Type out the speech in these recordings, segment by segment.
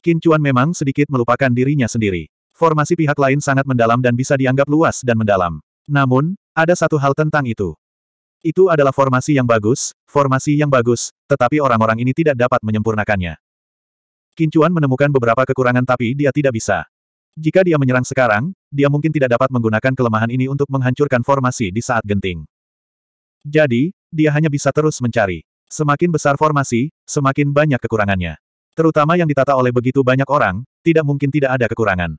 Qin Chuan memang sedikit melupakan dirinya sendiri. Formasi pihak lain sangat mendalam dan bisa dianggap luas dan mendalam. Namun, ada satu hal tentang itu. Itu adalah formasi yang bagus, formasi yang bagus, tetapi orang-orang ini tidak dapat menyempurnakannya. Qin Chuan menemukan beberapa kekurangan tapi dia tidak bisa. Jika dia menyerang sekarang, dia mungkin tidak dapat menggunakan kelemahan ini untuk menghancurkan formasi di saat genting. Jadi, dia hanya bisa terus mencari. Semakin besar formasi, semakin banyak kekurangannya. Terutama yang ditata oleh begitu banyak orang, tidak mungkin tidak ada kekurangan.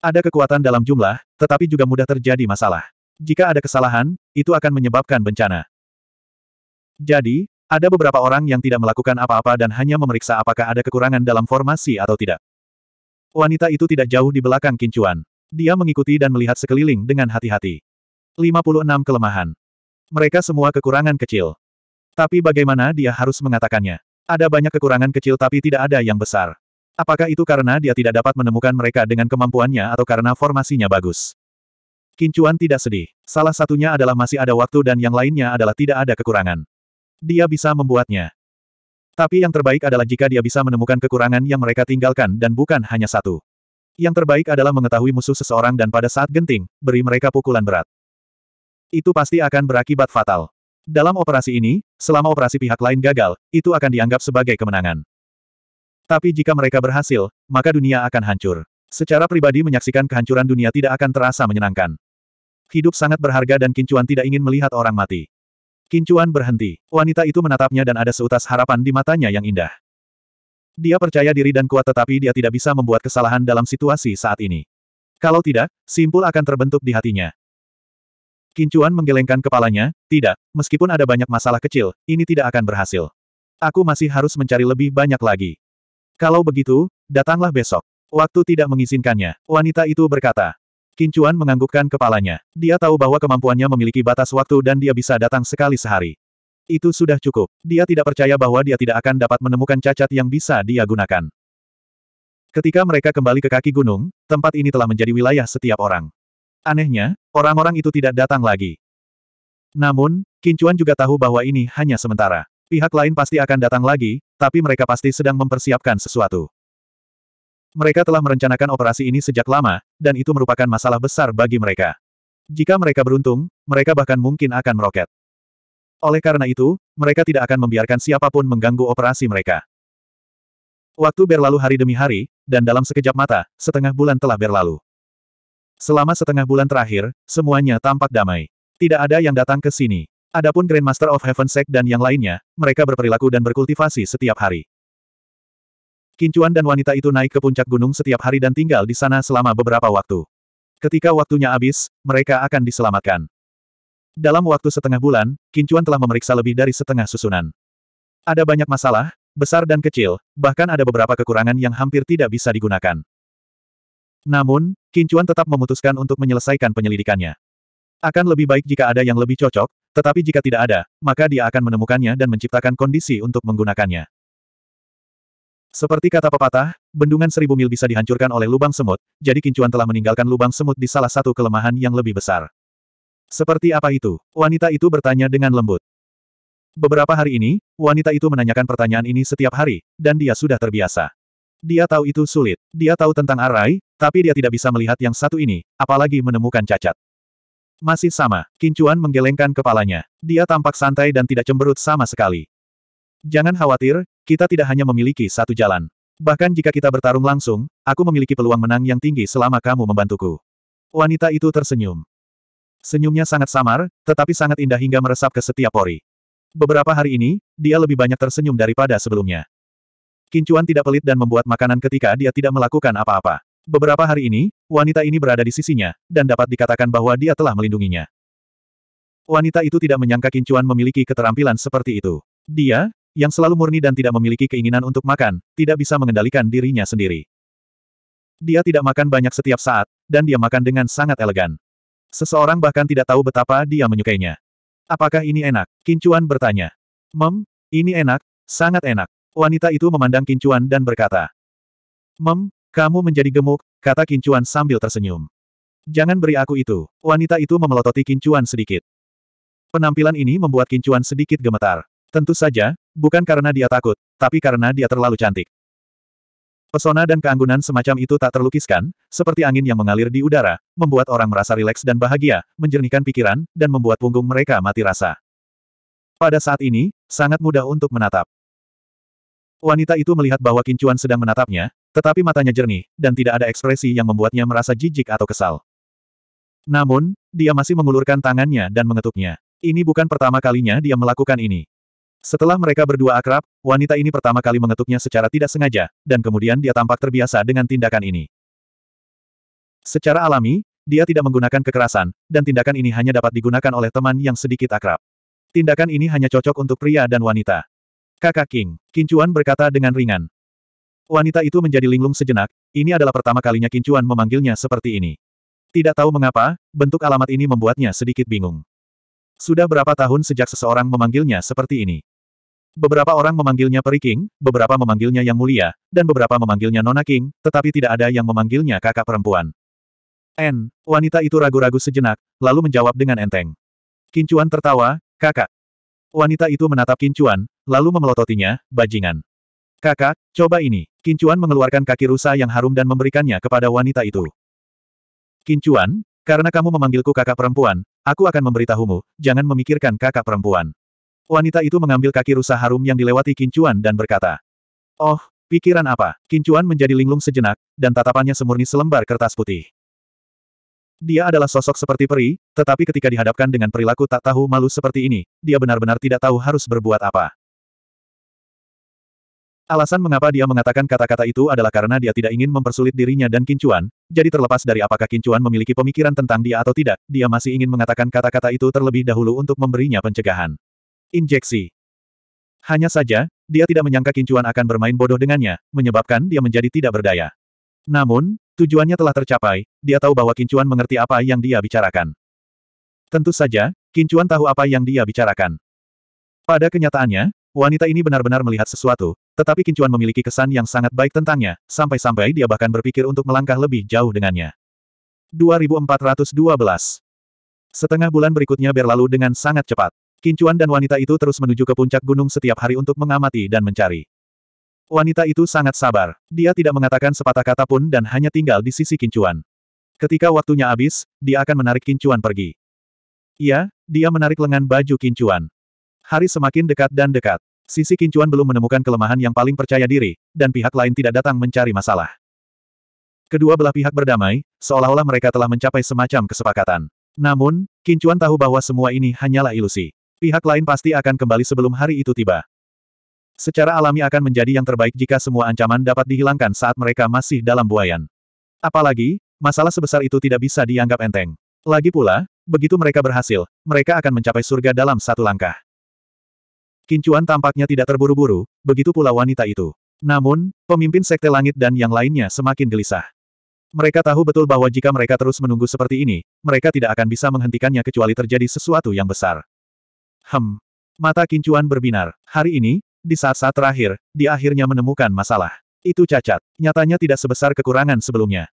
Ada kekuatan dalam jumlah, tetapi juga mudah terjadi masalah. Jika ada kesalahan, itu akan menyebabkan bencana. Jadi, ada beberapa orang yang tidak melakukan apa-apa dan hanya memeriksa apakah ada kekurangan dalam formasi atau tidak. Wanita itu tidak jauh di belakang kincuan. Dia mengikuti dan melihat sekeliling dengan hati-hati. 56 kelemahan. Mereka semua kekurangan kecil. Tapi bagaimana dia harus mengatakannya? Ada banyak kekurangan kecil tapi tidak ada yang besar. Apakah itu karena dia tidak dapat menemukan mereka dengan kemampuannya atau karena formasinya bagus? Kincuan tidak sedih. Salah satunya adalah masih ada waktu dan yang lainnya adalah tidak ada kekurangan. Dia bisa membuatnya. Tapi yang terbaik adalah jika dia bisa menemukan kekurangan yang mereka tinggalkan dan bukan hanya satu. Yang terbaik adalah mengetahui musuh seseorang dan pada saat genting, beri mereka pukulan berat. Itu pasti akan berakibat fatal. Dalam operasi ini, selama operasi pihak lain gagal, itu akan dianggap sebagai kemenangan. Tapi jika mereka berhasil, maka dunia akan hancur. Secara pribadi menyaksikan kehancuran dunia tidak akan terasa menyenangkan. Hidup sangat berharga dan Kincuan tidak ingin melihat orang mati. Kincuan berhenti. Wanita itu menatapnya dan ada seutas harapan di matanya yang indah. Dia percaya diri dan kuat tetapi dia tidak bisa membuat kesalahan dalam situasi saat ini. Kalau tidak, simpul akan terbentuk di hatinya. Kincuan menggelengkan kepalanya, tidak, meskipun ada banyak masalah kecil, ini tidak akan berhasil. Aku masih harus mencari lebih banyak lagi. Kalau begitu, datanglah besok. Waktu tidak mengizinkannya, wanita itu berkata. Kincuan menganggukkan kepalanya. Dia tahu bahwa kemampuannya memiliki batas waktu dan dia bisa datang sekali sehari. Itu sudah cukup. Dia tidak percaya bahwa dia tidak akan dapat menemukan cacat yang bisa dia gunakan. Ketika mereka kembali ke kaki gunung, tempat ini telah menjadi wilayah setiap orang. Anehnya, orang-orang itu tidak datang lagi. Namun, Kincuan juga tahu bahwa ini hanya sementara. Pihak lain pasti akan datang lagi, tapi mereka pasti sedang mempersiapkan sesuatu. Mereka telah merencanakan operasi ini sejak lama, dan itu merupakan masalah besar bagi mereka. Jika mereka beruntung, mereka bahkan mungkin akan meroket. Oleh karena itu, mereka tidak akan membiarkan siapapun mengganggu operasi mereka. Waktu berlalu hari demi hari, dan dalam sekejap mata, setengah bulan telah berlalu. Selama setengah bulan terakhir, semuanya tampak damai. Tidak ada yang datang ke sini. Adapun Grandmaster of Heaven Sect dan yang lainnya, mereka berperilaku dan berkultivasi setiap hari. Kincuan dan wanita itu naik ke puncak gunung setiap hari dan tinggal di sana selama beberapa waktu. Ketika waktunya habis, mereka akan diselamatkan. Dalam waktu setengah bulan, Kincuan telah memeriksa lebih dari setengah susunan. Ada banyak masalah, besar dan kecil, bahkan ada beberapa kekurangan yang hampir tidak bisa digunakan. Namun, Kincuan tetap memutuskan untuk menyelesaikan penyelidikannya. Akan lebih baik jika ada yang lebih cocok, tetapi jika tidak ada, maka dia akan menemukannya dan menciptakan kondisi untuk menggunakannya. Seperti kata pepatah, bendungan seribu mil bisa dihancurkan oleh lubang semut, jadi Kincuan telah meninggalkan lubang semut di salah satu kelemahan yang lebih besar. Seperti apa itu? Wanita itu bertanya dengan lembut. Beberapa hari ini, wanita itu menanyakan pertanyaan ini setiap hari, dan dia sudah terbiasa. Dia tahu itu sulit. Dia tahu tentang Arai, tapi dia tidak bisa melihat yang satu ini, apalagi menemukan cacat. Masih sama, Kincuan menggelengkan kepalanya. Dia tampak santai dan tidak cemberut sama sekali. Jangan khawatir, kita tidak hanya memiliki satu jalan. Bahkan jika kita bertarung langsung, aku memiliki peluang menang yang tinggi selama kamu membantuku. Wanita itu tersenyum. Senyumnya sangat samar, tetapi sangat indah hingga meresap ke setiap pori. Beberapa hari ini, dia lebih banyak tersenyum daripada sebelumnya. Kincuan tidak pelit dan membuat makanan ketika dia tidak melakukan apa-apa. Beberapa hari ini, wanita ini berada di sisinya, dan dapat dikatakan bahwa dia telah melindunginya. Wanita itu tidak menyangka Kincuan memiliki keterampilan seperti itu. Dia, yang selalu murni dan tidak memiliki keinginan untuk makan, tidak bisa mengendalikan dirinya sendiri. Dia tidak makan banyak setiap saat, dan dia makan dengan sangat elegan. Seseorang bahkan tidak tahu betapa dia menyukainya. Apakah ini enak? Kincuan bertanya. Mem, ini enak, sangat enak. Wanita itu memandang Kincuan dan berkata. Mem, kamu menjadi gemuk, kata Kincuan sambil tersenyum. Jangan beri aku itu. Wanita itu memelototi Kincuan sedikit. Penampilan ini membuat Kincuan sedikit gemetar. Tentu saja, bukan karena dia takut, tapi karena dia terlalu cantik. Pesona dan keanggunan semacam itu tak terlukiskan, seperti angin yang mengalir di udara, membuat orang merasa rileks dan bahagia, menjernihkan pikiran, dan membuat punggung mereka mati rasa. Pada saat ini, sangat mudah untuk menatap. Wanita itu melihat bahwa Kincuan sedang menatapnya, tetapi matanya jernih, dan tidak ada ekspresi yang membuatnya merasa jijik atau kesal. Namun, dia masih mengulurkan tangannya dan mengetuknya. Ini bukan pertama kalinya dia melakukan ini. Setelah mereka berdua akrab, wanita ini pertama kali mengetuknya secara tidak sengaja, dan kemudian dia tampak terbiasa dengan tindakan ini. Secara alami, dia tidak menggunakan kekerasan, dan tindakan ini hanya dapat digunakan oleh teman yang sedikit akrab. Tindakan ini hanya cocok untuk pria dan wanita. Kakak King, Kincuan berkata dengan ringan. Wanita itu menjadi linglung sejenak, ini adalah pertama kalinya Kincuan memanggilnya seperti ini. Tidak tahu mengapa, bentuk alamat ini membuatnya sedikit bingung. Sudah berapa tahun sejak seseorang memanggilnya seperti ini? Beberapa orang memanggilnya Peri King, beberapa memanggilnya Yang Mulia, dan beberapa memanggilnya Nona King, tetapi tidak ada yang memanggilnya kakak perempuan. N, wanita itu ragu-ragu sejenak, lalu menjawab dengan enteng. Kincuan tertawa, kakak. Wanita itu menatap Kincuan, lalu memelototinya, bajingan. Kakak, coba ini. Kincuan mengeluarkan kaki rusa yang harum dan memberikannya kepada wanita itu. Kincuan, karena kamu memanggilku kakak perempuan, aku akan memberitahumu, jangan memikirkan kakak perempuan. Wanita itu mengambil kaki rusa harum yang dilewati Kincuan dan berkata, Oh, pikiran apa? Kincuan menjadi linglung sejenak, dan tatapannya semurni selembar kertas putih. Dia adalah sosok seperti peri, tetapi ketika dihadapkan dengan perilaku tak tahu malu seperti ini, dia benar-benar tidak tahu harus berbuat apa. Alasan mengapa dia mengatakan kata-kata itu adalah karena dia tidak ingin mempersulit dirinya dan Kincuan, jadi terlepas dari apakah Kincuan memiliki pemikiran tentang dia atau tidak, dia masih ingin mengatakan kata-kata itu terlebih dahulu untuk memberinya pencegahan. Injeksi Hanya saja, dia tidak menyangka Kincuan akan bermain bodoh dengannya, menyebabkan dia menjadi tidak berdaya. Namun, tujuannya telah tercapai, dia tahu bahwa Kincuan mengerti apa yang dia bicarakan. Tentu saja, Kincuan tahu apa yang dia bicarakan. Pada kenyataannya, Wanita ini benar-benar melihat sesuatu, tetapi Kincuan memiliki kesan yang sangat baik tentangnya, sampai-sampai dia bahkan berpikir untuk melangkah lebih jauh dengannya. 2412 Setengah bulan berikutnya berlalu dengan sangat cepat. Kincuan dan wanita itu terus menuju ke puncak gunung setiap hari untuk mengamati dan mencari. Wanita itu sangat sabar. Dia tidak mengatakan sepatah kata pun dan hanya tinggal di sisi Kincuan. Ketika waktunya habis, dia akan menarik Kincuan pergi. Iya, dia menarik lengan baju Kincuan. Hari semakin dekat dan dekat. Sisi Kincuan belum menemukan kelemahan yang paling percaya diri, dan pihak lain tidak datang mencari masalah. Kedua belah pihak berdamai, seolah-olah mereka telah mencapai semacam kesepakatan. Namun, Kincuan tahu bahwa semua ini hanyalah ilusi. Pihak lain pasti akan kembali sebelum hari itu tiba. Secara alami akan menjadi yang terbaik jika semua ancaman dapat dihilangkan saat mereka masih dalam buayan. Apalagi, masalah sebesar itu tidak bisa dianggap enteng. Lagi pula, begitu mereka berhasil, mereka akan mencapai surga dalam satu langkah. Kincuan tampaknya tidak terburu-buru, begitu pula wanita itu. Namun, pemimpin Sekte Langit dan yang lainnya semakin gelisah. Mereka tahu betul bahwa jika mereka terus menunggu seperti ini, mereka tidak akan bisa menghentikannya kecuali terjadi sesuatu yang besar. Hem. Mata Kincuan berbinar. Hari ini, di saat-saat terakhir, dia akhirnya menemukan masalah. Itu cacat. Nyatanya tidak sebesar kekurangan sebelumnya.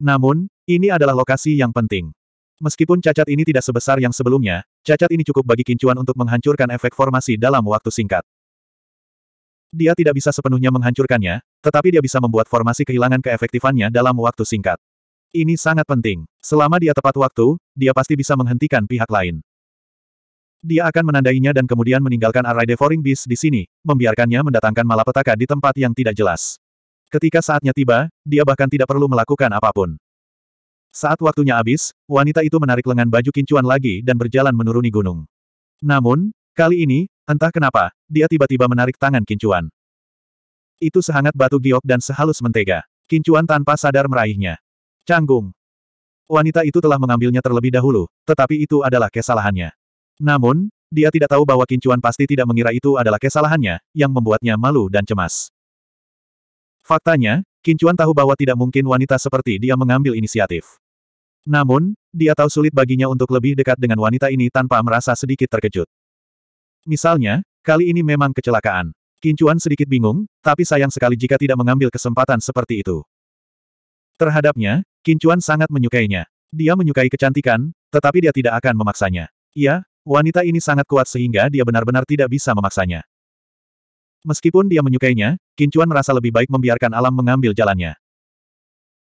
Namun, ini adalah lokasi yang penting. Meskipun cacat ini tidak sebesar yang sebelumnya, cacat ini cukup bagi kincuan untuk menghancurkan efek formasi dalam waktu singkat. Dia tidak bisa sepenuhnya menghancurkannya, tetapi dia bisa membuat formasi kehilangan keefektifannya dalam waktu singkat. Ini sangat penting. Selama dia tepat waktu, dia pasti bisa menghentikan pihak lain. Dia akan menandainya dan kemudian meninggalkan array devouring beast di sini, membiarkannya mendatangkan malapetaka di tempat yang tidak jelas. Ketika saatnya tiba, dia bahkan tidak perlu melakukan apapun. Saat waktunya habis, wanita itu menarik lengan baju kincuan lagi dan berjalan menuruni gunung. Namun, kali ini, entah kenapa, dia tiba-tiba menarik tangan kincuan. Itu sehangat batu giok dan sehalus mentega. Kincuan tanpa sadar meraihnya. Canggung. Wanita itu telah mengambilnya terlebih dahulu, tetapi itu adalah kesalahannya. Namun, dia tidak tahu bahwa Kincuan pasti tidak mengira itu adalah kesalahannya, yang membuatnya malu dan cemas. Faktanya, Kincuan tahu bahwa tidak mungkin wanita seperti dia mengambil inisiatif. Namun, dia tahu sulit baginya untuk lebih dekat dengan wanita ini tanpa merasa sedikit terkejut. Misalnya, kali ini memang kecelakaan. Kincuan sedikit bingung, tapi sayang sekali jika tidak mengambil kesempatan seperti itu. Terhadapnya, Kincuan sangat menyukainya. Dia menyukai kecantikan, tetapi dia tidak akan memaksanya. Iya, wanita ini sangat kuat sehingga dia benar-benar tidak bisa memaksanya. Meskipun dia menyukainya, Kincuan merasa lebih baik membiarkan alam mengambil jalannya.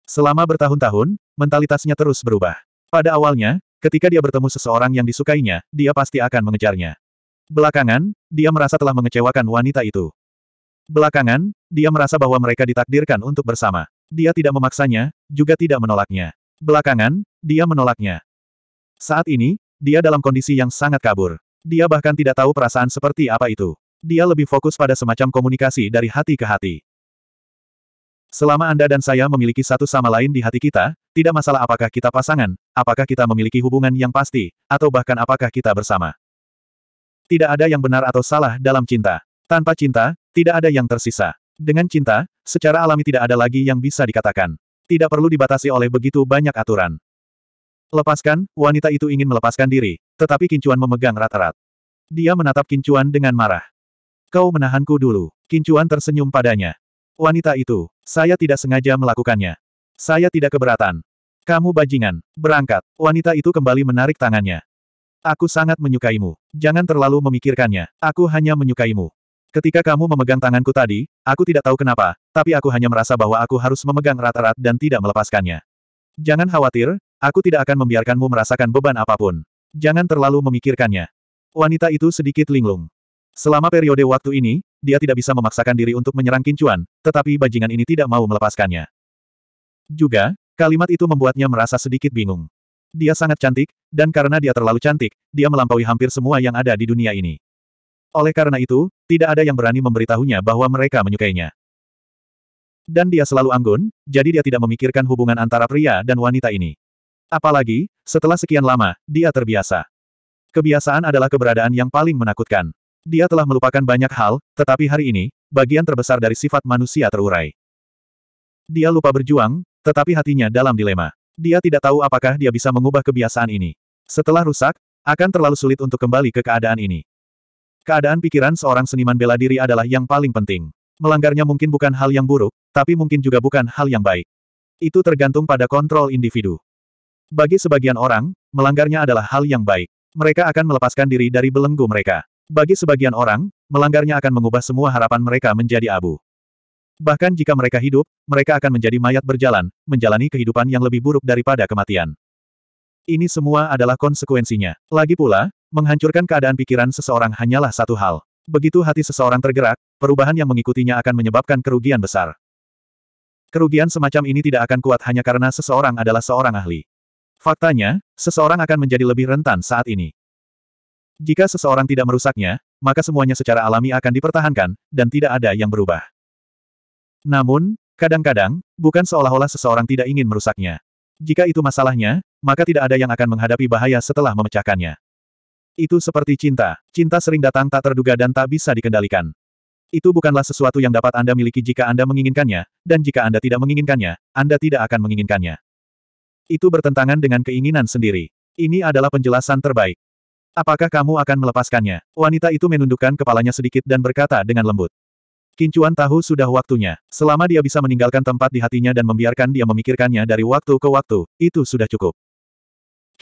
Selama bertahun-tahun, mentalitasnya terus berubah. Pada awalnya, ketika dia bertemu seseorang yang disukainya, dia pasti akan mengejarnya. Belakangan, dia merasa telah mengecewakan wanita itu. Belakangan, dia merasa bahwa mereka ditakdirkan untuk bersama. Dia tidak memaksanya, juga tidak menolaknya. Belakangan, dia menolaknya. Saat ini, dia dalam kondisi yang sangat kabur. Dia bahkan tidak tahu perasaan seperti apa itu. Dia lebih fokus pada semacam komunikasi dari hati ke hati. Selama Anda dan saya memiliki satu sama lain di hati kita, tidak masalah apakah kita pasangan, apakah kita memiliki hubungan yang pasti, atau bahkan apakah kita bersama. Tidak ada yang benar atau salah dalam cinta. Tanpa cinta, tidak ada yang tersisa. Dengan cinta, secara alami tidak ada lagi yang bisa dikatakan. Tidak perlu dibatasi oleh begitu banyak aturan. Lepaskan, wanita itu ingin melepaskan diri, tetapi Kincuan memegang rat-rat. Dia menatap Kincuan dengan marah. Kau menahanku dulu. Kincuan tersenyum padanya. Wanita itu, saya tidak sengaja melakukannya. Saya tidak keberatan. Kamu bajingan. Berangkat. Wanita itu kembali menarik tangannya. Aku sangat menyukaimu. Jangan terlalu memikirkannya. Aku hanya menyukaimu. Ketika kamu memegang tanganku tadi, aku tidak tahu kenapa, tapi aku hanya merasa bahwa aku harus memegang rata-rat dan tidak melepaskannya. Jangan khawatir, aku tidak akan membiarkanmu merasakan beban apapun. Jangan terlalu memikirkannya. Wanita itu sedikit linglung. Selama periode waktu ini, dia tidak bisa memaksakan diri untuk menyerang Kincuan, tetapi bajingan ini tidak mau melepaskannya. Juga, kalimat itu membuatnya merasa sedikit bingung. Dia sangat cantik, dan karena dia terlalu cantik, dia melampaui hampir semua yang ada di dunia ini. Oleh karena itu, tidak ada yang berani memberitahunya bahwa mereka menyukainya. Dan dia selalu anggun, jadi dia tidak memikirkan hubungan antara pria dan wanita ini. Apalagi, setelah sekian lama, dia terbiasa. Kebiasaan adalah keberadaan yang paling menakutkan. Dia telah melupakan banyak hal, tetapi hari ini, bagian terbesar dari sifat manusia terurai. Dia lupa berjuang, tetapi hatinya dalam dilema. Dia tidak tahu apakah dia bisa mengubah kebiasaan ini. Setelah rusak, akan terlalu sulit untuk kembali ke keadaan ini. Keadaan pikiran seorang seniman bela diri adalah yang paling penting. Melanggarnya mungkin bukan hal yang buruk, tapi mungkin juga bukan hal yang baik. Itu tergantung pada kontrol individu. Bagi sebagian orang, melanggarnya adalah hal yang baik. Mereka akan melepaskan diri dari belenggu mereka. Bagi sebagian orang, melanggarnya akan mengubah semua harapan mereka menjadi abu. Bahkan jika mereka hidup, mereka akan menjadi mayat berjalan, menjalani kehidupan yang lebih buruk daripada kematian. Ini semua adalah konsekuensinya. Lagi pula, menghancurkan keadaan pikiran seseorang hanyalah satu hal. Begitu hati seseorang tergerak, perubahan yang mengikutinya akan menyebabkan kerugian besar. Kerugian semacam ini tidak akan kuat hanya karena seseorang adalah seorang ahli. Faktanya, seseorang akan menjadi lebih rentan saat ini. Jika seseorang tidak merusaknya, maka semuanya secara alami akan dipertahankan, dan tidak ada yang berubah. Namun, kadang-kadang, bukan seolah-olah seseorang tidak ingin merusaknya. Jika itu masalahnya, maka tidak ada yang akan menghadapi bahaya setelah memecahkannya. Itu seperti cinta. Cinta sering datang tak terduga dan tak bisa dikendalikan. Itu bukanlah sesuatu yang dapat Anda miliki jika Anda menginginkannya, dan jika Anda tidak menginginkannya, Anda tidak akan menginginkannya. Itu bertentangan dengan keinginan sendiri. Ini adalah penjelasan terbaik. Apakah kamu akan melepaskannya? Wanita itu menundukkan kepalanya sedikit dan berkata dengan lembut. Kincuan tahu sudah waktunya. Selama dia bisa meninggalkan tempat di hatinya dan membiarkan dia memikirkannya dari waktu ke waktu, itu sudah cukup.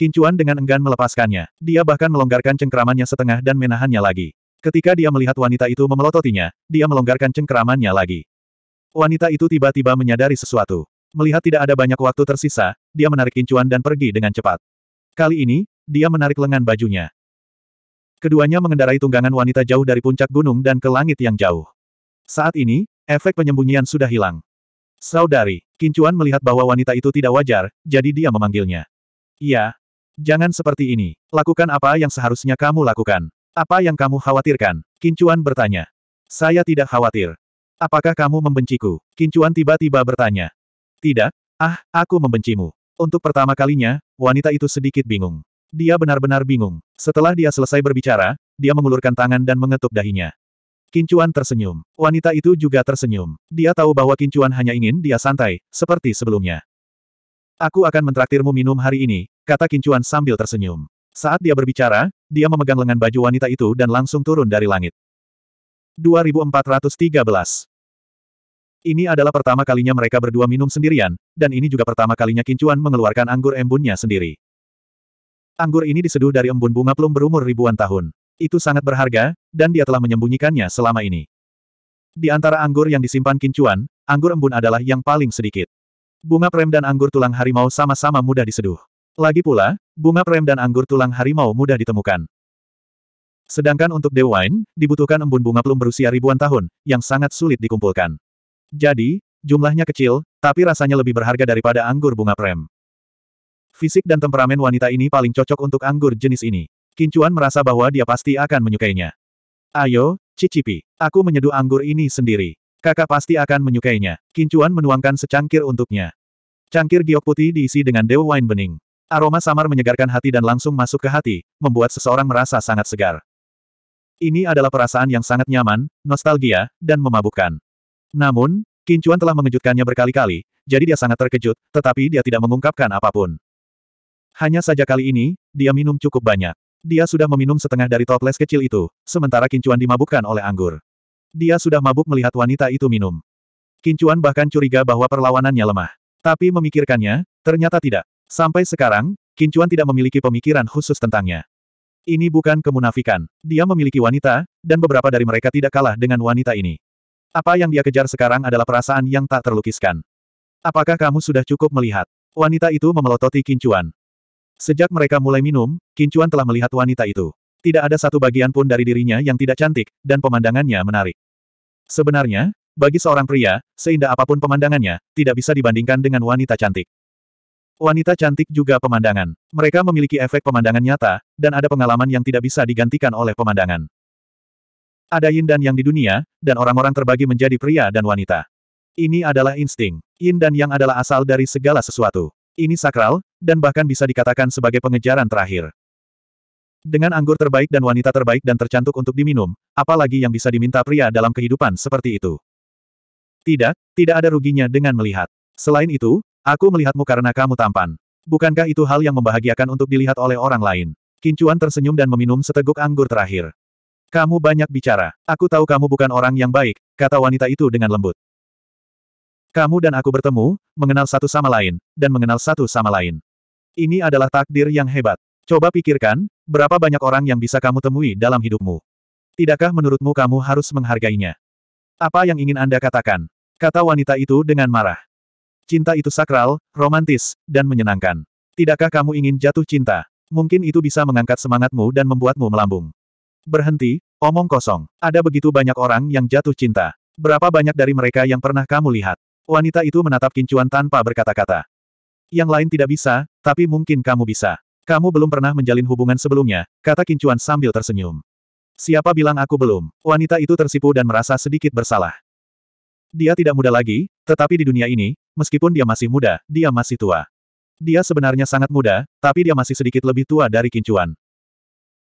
Kincuan dengan enggan melepaskannya. Dia bahkan melonggarkan cengkeramannya setengah dan menahannya lagi. Ketika dia melihat wanita itu memelototinya, dia melonggarkan cengkeramannya lagi. Wanita itu tiba-tiba menyadari sesuatu. Melihat tidak ada banyak waktu tersisa, dia menarik kincuan dan pergi dengan cepat. Kali ini, dia menarik lengan bajunya. Keduanya mengendarai tunggangan wanita jauh dari puncak gunung dan ke langit yang jauh. Saat ini, efek penyembunyian sudah hilang. Saudari, Kincuan melihat bahwa wanita itu tidak wajar, jadi dia memanggilnya. Iya. Jangan seperti ini. Lakukan apa yang seharusnya kamu lakukan. Apa yang kamu khawatirkan? Kincuan bertanya. Saya tidak khawatir. Apakah kamu membenciku? Kincuan tiba-tiba bertanya. Tidak. Ah, aku membencimu. Untuk pertama kalinya, wanita itu sedikit bingung. Dia benar-benar bingung. Setelah dia selesai berbicara, dia mengulurkan tangan dan mengetuk dahinya. Kincuan tersenyum. Wanita itu juga tersenyum. Dia tahu bahwa Kincuan hanya ingin dia santai, seperti sebelumnya. Aku akan mentraktirmu minum hari ini, kata Kincuan sambil tersenyum. Saat dia berbicara, dia memegang lengan baju wanita itu dan langsung turun dari langit. 2413 Ini adalah pertama kalinya mereka berdua minum sendirian, dan ini juga pertama kalinya Kincuan mengeluarkan anggur embunnya sendiri. Anggur ini diseduh dari embun bunga plum berumur ribuan tahun. Itu sangat berharga, dan dia telah menyembunyikannya selama ini. Di antara anggur yang disimpan kincuan, anggur embun adalah yang paling sedikit. Bunga prem dan anggur tulang harimau sama-sama mudah diseduh. Lagi pula, bunga prem dan anggur tulang harimau mudah ditemukan. Sedangkan untuk Dewine, dibutuhkan embun bunga plum berusia ribuan tahun, yang sangat sulit dikumpulkan. Jadi, jumlahnya kecil, tapi rasanya lebih berharga daripada anggur bunga prem. Fisik dan temperamen wanita ini paling cocok untuk anggur jenis ini. Kincuan merasa bahwa dia pasti akan menyukainya. Ayo, cicipi. Aku menyeduh anggur ini sendiri. Kakak pasti akan menyukainya. Kincuan menuangkan secangkir untuknya. Cangkir giok putih diisi dengan dew wine bening. Aroma samar menyegarkan hati dan langsung masuk ke hati, membuat seseorang merasa sangat segar. Ini adalah perasaan yang sangat nyaman, nostalgia, dan memabukkan. Namun, Kincuan telah mengejutkannya berkali-kali, jadi dia sangat terkejut, tetapi dia tidak mengungkapkan apapun. Hanya saja kali ini, dia minum cukup banyak. Dia sudah meminum setengah dari toples kecil itu, sementara Kincuan dimabukkan oleh anggur. Dia sudah mabuk melihat wanita itu minum. Kincuan bahkan curiga bahwa perlawanannya lemah. Tapi memikirkannya, ternyata tidak. Sampai sekarang, Kincuan tidak memiliki pemikiran khusus tentangnya. Ini bukan kemunafikan. Dia memiliki wanita, dan beberapa dari mereka tidak kalah dengan wanita ini. Apa yang dia kejar sekarang adalah perasaan yang tak terlukiskan. Apakah kamu sudah cukup melihat? Wanita itu memelototi Kincuan. Sejak mereka mulai minum, Kincuan telah melihat wanita itu. Tidak ada satu bagian pun dari dirinya yang tidak cantik, dan pemandangannya menarik. Sebenarnya, bagi seorang pria, seindah apapun pemandangannya, tidak bisa dibandingkan dengan wanita cantik. Wanita cantik juga pemandangan. Mereka memiliki efek pemandangan nyata, dan ada pengalaman yang tidak bisa digantikan oleh pemandangan. Ada yin dan yang di dunia, dan orang-orang terbagi menjadi pria dan wanita. Ini adalah insting. Yin dan yang adalah asal dari segala sesuatu. Ini sakral, dan bahkan bisa dikatakan sebagai pengejaran terakhir. Dengan anggur terbaik dan wanita terbaik dan tercantik untuk diminum, apalagi yang bisa diminta pria dalam kehidupan seperti itu. Tidak, tidak ada ruginya dengan melihat. Selain itu, aku melihatmu karena kamu tampan. Bukankah itu hal yang membahagiakan untuk dilihat oleh orang lain? Kincuan tersenyum dan meminum seteguk anggur terakhir. Kamu banyak bicara. Aku tahu kamu bukan orang yang baik, kata wanita itu dengan lembut. Kamu dan aku bertemu, mengenal satu sama lain, dan mengenal satu sama lain. Ini adalah takdir yang hebat. Coba pikirkan, berapa banyak orang yang bisa kamu temui dalam hidupmu. Tidakkah menurutmu kamu harus menghargainya? Apa yang ingin Anda katakan? Kata wanita itu dengan marah. Cinta itu sakral, romantis, dan menyenangkan. Tidakkah kamu ingin jatuh cinta? Mungkin itu bisa mengangkat semangatmu dan membuatmu melambung. Berhenti, omong kosong. Ada begitu banyak orang yang jatuh cinta. Berapa banyak dari mereka yang pernah kamu lihat? Wanita itu menatap kincuan tanpa berkata-kata. Yang lain tidak bisa, tapi mungkin kamu bisa. Kamu belum pernah menjalin hubungan sebelumnya, kata kincuan sambil tersenyum. Siapa bilang aku belum? Wanita itu tersipu dan merasa sedikit bersalah. Dia tidak muda lagi, tetapi di dunia ini, meskipun dia masih muda, dia masih tua. Dia sebenarnya sangat muda, tapi dia masih sedikit lebih tua dari kincuan.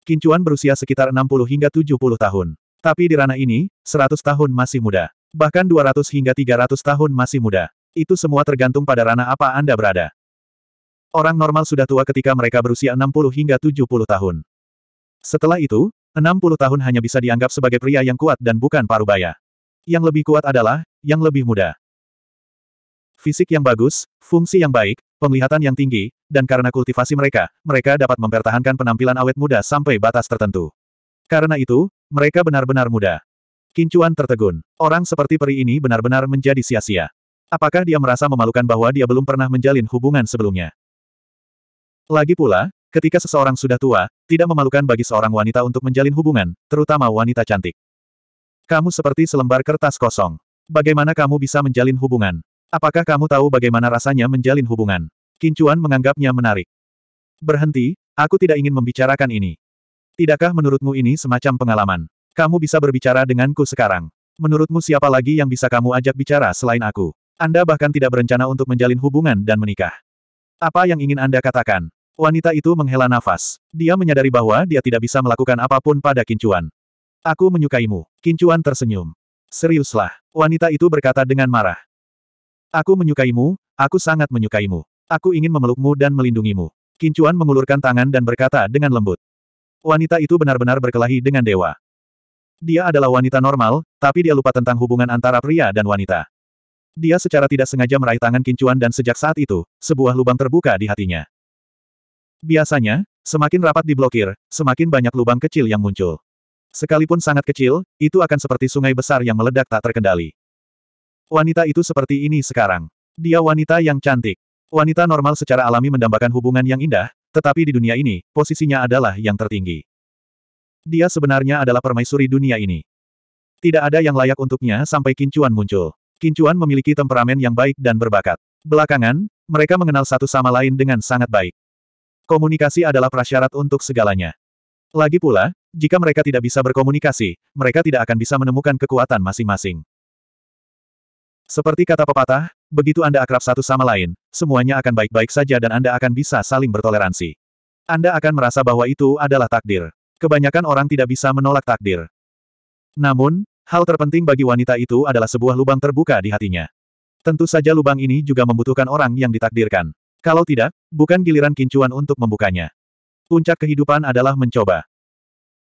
Kincuan berusia sekitar 60 hingga 70 tahun. Tapi di ranah ini, 100 tahun masih muda. Bahkan 200 hingga 300 tahun masih muda. Itu semua tergantung pada ranah apa Anda berada. Orang normal sudah tua ketika mereka berusia 60 hingga 70 tahun. Setelah itu, 60 tahun hanya bisa dianggap sebagai pria yang kuat dan bukan parubaya. Yang lebih kuat adalah, yang lebih muda. Fisik yang bagus, fungsi yang baik, penglihatan yang tinggi, dan karena kultivasi mereka, mereka dapat mempertahankan penampilan awet muda sampai batas tertentu. Karena itu, mereka benar-benar muda. Kincuan tertegun. Orang seperti peri ini benar-benar menjadi sia-sia. Apakah dia merasa memalukan bahwa dia belum pernah menjalin hubungan sebelumnya? Lagi pula, ketika seseorang sudah tua, tidak memalukan bagi seorang wanita untuk menjalin hubungan, terutama wanita cantik. Kamu seperti selembar kertas kosong. Bagaimana kamu bisa menjalin hubungan? Apakah kamu tahu bagaimana rasanya menjalin hubungan? Kincuan menganggapnya menarik. Berhenti, aku tidak ingin membicarakan ini. Tidakkah menurutmu ini semacam pengalaman? Kamu bisa berbicara denganku sekarang. Menurutmu siapa lagi yang bisa kamu ajak bicara selain aku? Anda bahkan tidak berencana untuk menjalin hubungan dan menikah. Apa yang ingin Anda katakan? Wanita itu menghela nafas. Dia menyadari bahwa dia tidak bisa melakukan apapun pada Kincuan. Aku menyukaimu. Kincuan tersenyum. Seriuslah. Wanita itu berkata dengan marah. Aku menyukaimu, aku sangat menyukaimu. Aku ingin memelukmu dan melindungimu. Kincuan mengulurkan tangan dan berkata dengan lembut. Wanita itu benar-benar berkelahi dengan dewa. Dia adalah wanita normal, tapi dia lupa tentang hubungan antara pria dan wanita. Dia secara tidak sengaja meraih tangan kincuan dan sejak saat itu, sebuah lubang terbuka di hatinya. Biasanya, semakin rapat diblokir, semakin banyak lubang kecil yang muncul. Sekalipun sangat kecil, itu akan seperti sungai besar yang meledak tak terkendali. Wanita itu seperti ini sekarang. Dia wanita yang cantik. Wanita normal secara alami mendambakan hubungan yang indah, tetapi di dunia ini, posisinya adalah yang tertinggi. Dia sebenarnya adalah permaisuri dunia ini. Tidak ada yang layak untuknya sampai Kincuan muncul. Kincuan memiliki temperamen yang baik dan berbakat. Belakangan, mereka mengenal satu sama lain dengan sangat baik. Komunikasi adalah prasyarat untuk segalanya. Lagi pula, jika mereka tidak bisa berkomunikasi, mereka tidak akan bisa menemukan kekuatan masing-masing. Seperti kata pepatah, Begitu Anda akrab satu sama lain, semuanya akan baik-baik saja dan Anda akan bisa saling bertoleransi. Anda akan merasa bahwa itu adalah takdir. Kebanyakan orang tidak bisa menolak takdir. Namun, hal terpenting bagi wanita itu adalah sebuah lubang terbuka di hatinya. Tentu saja lubang ini juga membutuhkan orang yang ditakdirkan. Kalau tidak, bukan giliran kincuan untuk membukanya. Puncak kehidupan adalah mencoba.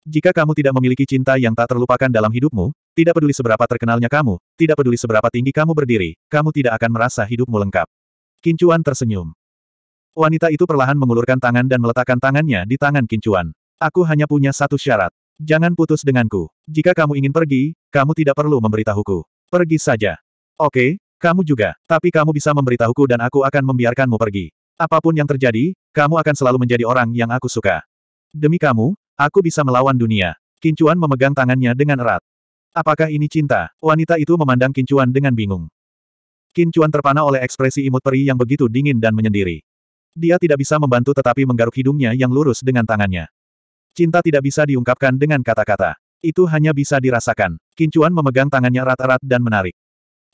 Jika kamu tidak memiliki cinta yang tak terlupakan dalam hidupmu, tidak peduli seberapa terkenalnya kamu, tidak peduli seberapa tinggi kamu berdiri, kamu tidak akan merasa hidupmu lengkap. Kincuan tersenyum. Wanita itu perlahan mengulurkan tangan dan meletakkan tangannya di tangan Kincuan. Aku hanya punya satu syarat. Jangan putus denganku. Jika kamu ingin pergi, kamu tidak perlu memberitahuku. Pergi saja. Oke, kamu juga. Tapi kamu bisa memberitahuku dan aku akan membiarkanmu pergi. Apapun yang terjadi, kamu akan selalu menjadi orang yang aku suka. Demi kamu, Aku bisa melawan dunia. Kincuan memegang tangannya dengan erat. Apakah ini cinta? Wanita itu memandang Kincuan dengan bingung. Kincuan terpana oleh ekspresi imut peri yang begitu dingin dan menyendiri. Dia tidak bisa membantu tetapi menggaruk hidungnya yang lurus dengan tangannya. Cinta tidak bisa diungkapkan dengan kata-kata. Itu hanya bisa dirasakan. Kincuan memegang tangannya erat-erat dan menarik.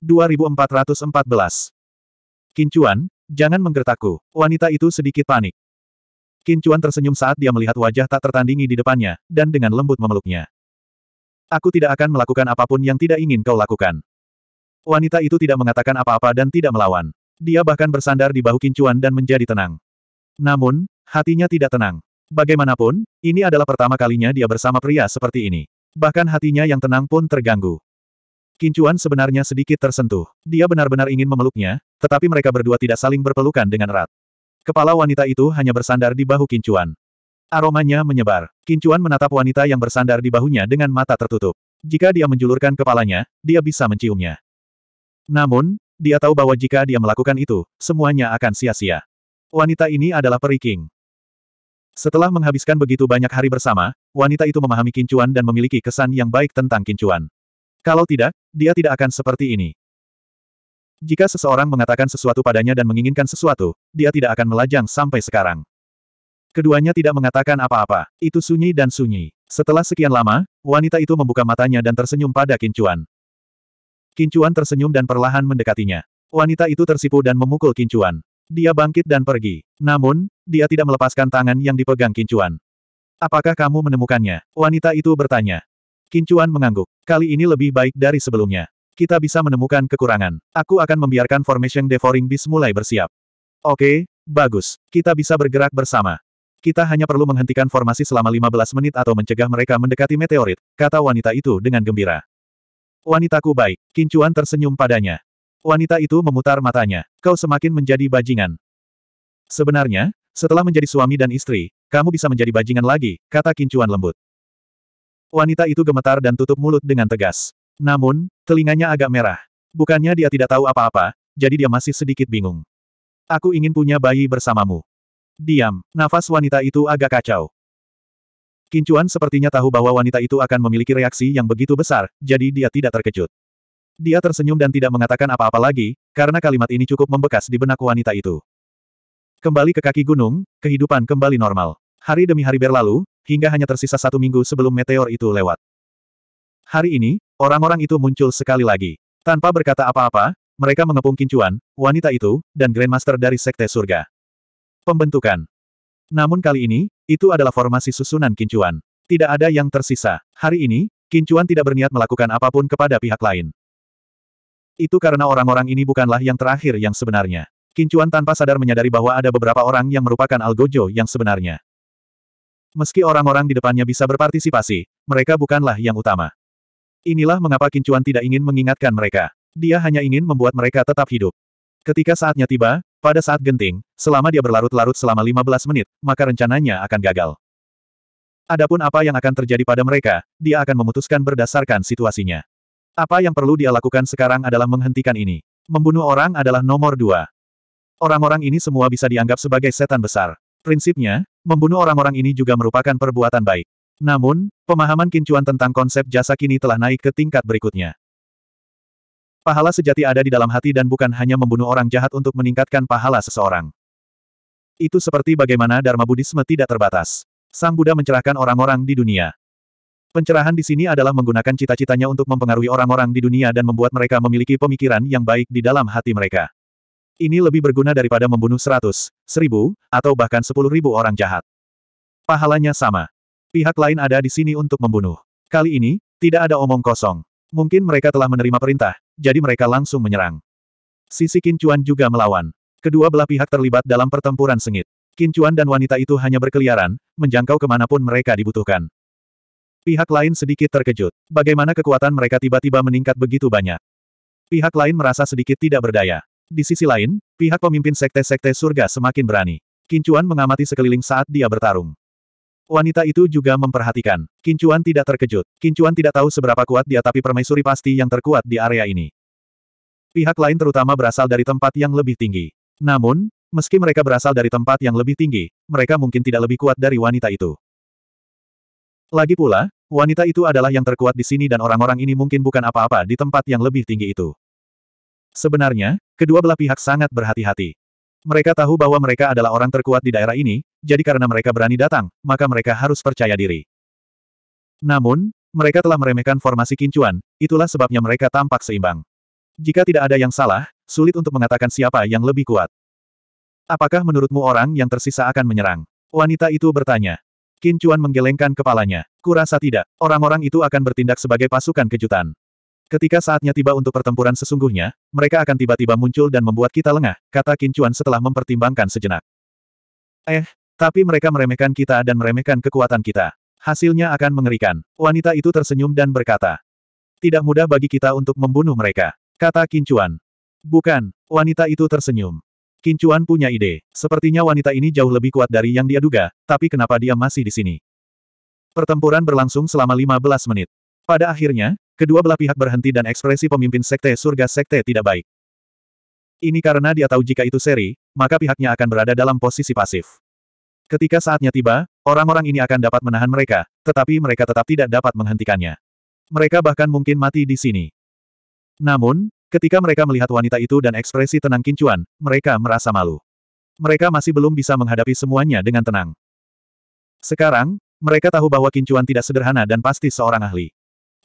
2414 Kincuan, jangan menggertakku. Wanita itu sedikit panik. Qin Chuan tersenyum saat dia melihat wajah tak tertandingi di depannya, dan dengan lembut memeluknya. Aku tidak akan melakukan apapun yang tidak ingin kau lakukan. Wanita itu tidak mengatakan apa-apa dan tidak melawan. Dia bahkan bersandar di bahu Qin Chuan dan menjadi tenang. Namun, hatinya tidak tenang. Bagaimanapun, ini adalah pertama kalinya dia bersama pria seperti ini. Bahkan hatinya yang tenang pun terganggu. Kincuan sebenarnya sedikit tersentuh. Dia benar-benar ingin memeluknya, tetapi mereka berdua tidak saling berpelukan dengan erat. Kepala wanita itu hanya bersandar di bahu Kincuan. Aromanya menyebar. Kincuan menatap wanita yang bersandar di bahunya dengan mata tertutup. Jika dia menjulurkan kepalanya, dia bisa menciumnya. Namun, dia tahu bahwa jika dia melakukan itu, semuanya akan sia-sia. Wanita ini adalah peri King. Setelah menghabiskan begitu banyak hari bersama, wanita itu memahami Kincuan dan memiliki kesan yang baik tentang Kincuan. Kalau tidak, dia tidak akan seperti ini. Jika seseorang mengatakan sesuatu padanya dan menginginkan sesuatu, dia tidak akan melajang sampai sekarang. Keduanya tidak mengatakan apa-apa. Itu sunyi dan sunyi. Setelah sekian lama, wanita itu membuka matanya dan tersenyum pada Kincuan. Kincuan tersenyum dan perlahan mendekatinya. Wanita itu tersipu dan memukul Kincuan. Dia bangkit dan pergi. Namun, dia tidak melepaskan tangan yang dipegang Kincuan. Apakah kamu menemukannya? Wanita itu bertanya. Kincuan mengangguk. Kali ini lebih baik dari sebelumnya kita bisa menemukan kekurangan. Aku akan membiarkan Formation Devouring Beast mulai bersiap. Oke, bagus. Kita bisa bergerak bersama. Kita hanya perlu menghentikan formasi selama 15 menit atau mencegah mereka mendekati meteorit, kata wanita itu dengan gembira. Wanitaku baik, Kincuan tersenyum padanya. Wanita itu memutar matanya. Kau semakin menjadi bajingan. Sebenarnya, setelah menjadi suami dan istri, kamu bisa menjadi bajingan lagi, kata Kincuan lembut. Wanita itu gemetar dan tutup mulut dengan tegas. Namun, telinganya agak merah. Bukannya dia tidak tahu apa-apa, jadi dia masih sedikit bingung. Aku ingin punya bayi bersamamu. Diam, nafas wanita itu agak kacau. Kincuan sepertinya tahu bahwa wanita itu akan memiliki reaksi yang begitu besar, jadi dia tidak terkejut. Dia tersenyum dan tidak mengatakan apa-apa lagi, karena kalimat ini cukup membekas di benak wanita itu. Kembali ke kaki gunung, kehidupan kembali normal. Hari demi hari berlalu, hingga hanya tersisa satu minggu sebelum meteor itu lewat. Hari ini, Orang-orang itu muncul sekali lagi. Tanpa berkata apa-apa, mereka mengepung kincuan, wanita itu, dan Grandmaster dari Sekte Surga. Pembentukan. Namun kali ini, itu adalah formasi susunan kincuan. Tidak ada yang tersisa. Hari ini, kincuan tidak berniat melakukan apapun kepada pihak lain. Itu karena orang-orang ini bukanlah yang terakhir yang sebenarnya. Kincuan tanpa sadar menyadari bahwa ada beberapa orang yang merupakan Algojo yang sebenarnya. Meski orang-orang di depannya bisa berpartisipasi, mereka bukanlah yang utama. Inilah mengapa Kincuan tidak ingin mengingatkan mereka. Dia hanya ingin membuat mereka tetap hidup. Ketika saatnya tiba, pada saat genting, selama dia berlarut-larut selama 15 menit, maka rencananya akan gagal. Adapun apa yang akan terjadi pada mereka, dia akan memutuskan berdasarkan situasinya. Apa yang perlu dia lakukan sekarang adalah menghentikan ini. Membunuh orang adalah nomor dua. Orang-orang ini semua bisa dianggap sebagai setan besar. Prinsipnya, membunuh orang-orang ini juga merupakan perbuatan baik. Namun, pemahaman kincuan tentang konsep jasa kini telah naik ke tingkat berikutnya. Pahala sejati ada di dalam hati dan bukan hanya membunuh orang jahat untuk meningkatkan pahala seseorang. Itu seperti bagaimana Dharma Buddhisme tidak terbatas. Sang Buddha mencerahkan orang-orang di dunia. Pencerahan di sini adalah menggunakan cita-citanya untuk mempengaruhi orang-orang di dunia dan membuat mereka memiliki pemikiran yang baik di dalam hati mereka. Ini lebih berguna daripada membunuh seratus, seribu, atau bahkan sepuluh ribu orang jahat. Pahalanya sama pihak lain ada di sini untuk membunuh. Kali ini, tidak ada omong kosong. Mungkin mereka telah menerima perintah, jadi mereka langsung menyerang. Sisi Kincuan juga melawan. Kedua belah pihak terlibat dalam pertempuran sengit. Kincuan dan wanita itu hanya berkeliaran, menjangkau kemanapun mereka dibutuhkan. Pihak lain sedikit terkejut. Bagaimana kekuatan mereka tiba-tiba meningkat begitu banyak? Pihak lain merasa sedikit tidak berdaya. Di sisi lain, pihak pemimpin sekte-sekte surga semakin berani. Kincuan mengamati sekeliling saat dia bertarung. Wanita itu juga memperhatikan. Kincuan tidak terkejut. Kincuan tidak tahu seberapa kuat dia tapi permaisuri pasti yang terkuat di area ini. Pihak lain terutama berasal dari tempat yang lebih tinggi. Namun, meski mereka berasal dari tempat yang lebih tinggi, mereka mungkin tidak lebih kuat dari wanita itu. Lagi pula, wanita itu adalah yang terkuat di sini dan orang-orang ini mungkin bukan apa-apa di tempat yang lebih tinggi itu. Sebenarnya, kedua belah pihak sangat berhati-hati. Mereka tahu bahwa mereka adalah orang terkuat di daerah ini, jadi karena mereka berani datang, maka mereka harus percaya diri. Namun, mereka telah meremehkan formasi kincuan, itulah sebabnya mereka tampak seimbang. Jika tidak ada yang salah, sulit untuk mengatakan siapa yang lebih kuat. Apakah menurutmu orang yang tersisa akan menyerang? Wanita itu bertanya. Kincuan menggelengkan kepalanya. Kurasa tidak, orang-orang itu akan bertindak sebagai pasukan kejutan. Ketika saatnya tiba untuk pertempuran sesungguhnya, mereka akan tiba-tiba muncul dan membuat kita lengah, kata Kincuan setelah mempertimbangkan sejenak. Eh, tapi mereka meremehkan kita dan meremehkan kekuatan kita. Hasilnya akan mengerikan. Wanita itu tersenyum dan berkata, Tidak mudah bagi kita untuk membunuh mereka, kata Kincuan. Bukan, wanita itu tersenyum. Kincuan punya ide. Sepertinya wanita ini jauh lebih kuat dari yang dia duga, tapi kenapa dia masih di sini? Pertempuran berlangsung selama 15 menit. Pada akhirnya, Kedua belah pihak berhenti dan ekspresi pemimpin sekte surga sekte tidak baik. Ini karena dia tahu jika itu seri, maka pihaknya akan berada dalam posisi pasif. Ketika saatnya tiba, orang-orang ini akan dapat menahan mereka, tetapi mereka tetap tidak dapat menghentikannya. Mereka bahkan mungkin mati di sini. Namun, ketika mereka melihat wanita itu dan ekspresi tenang Kincuan, mereka merasa malu. Mereka masih belum bisa menghadapi semuanya dengan tenang. Sekarang, mereka tahu bahwa Kincuan tidak sederhana dan pasti seorang ahli.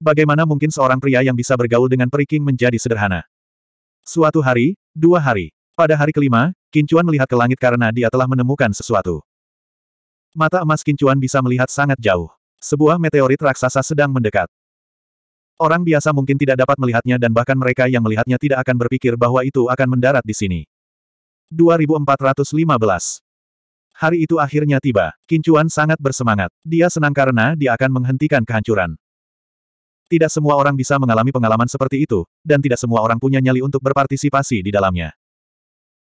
Bagaimana mungkin seorang pria yang bisa bergaul dengan periking menjadi sederhana? Suatu hari, dua hari. Pada hari kelima, Kincuan melihat ke langit karena dia telah menemukan sesuatu. Mata emas Kincuan bisa melihat sangat jauh. Sebuah meteorit raksasa sedang mendekat. Orang biasa mungkin tidak dapat melihatnya dan bahkan mereka yang melihatnya tidak akan berpikir bahwa itu akan mendarat di sini. 2415 Hari itu akhirnya tiba. Kincuan sangat bersemangat. Dia senang karena dia akan menghentikan kehancuran. Tidak semua orang bisa mengalami pengalaman seperti itu, dan tidak semua orang punya nyali untuk berpartisipasi di dalamnya.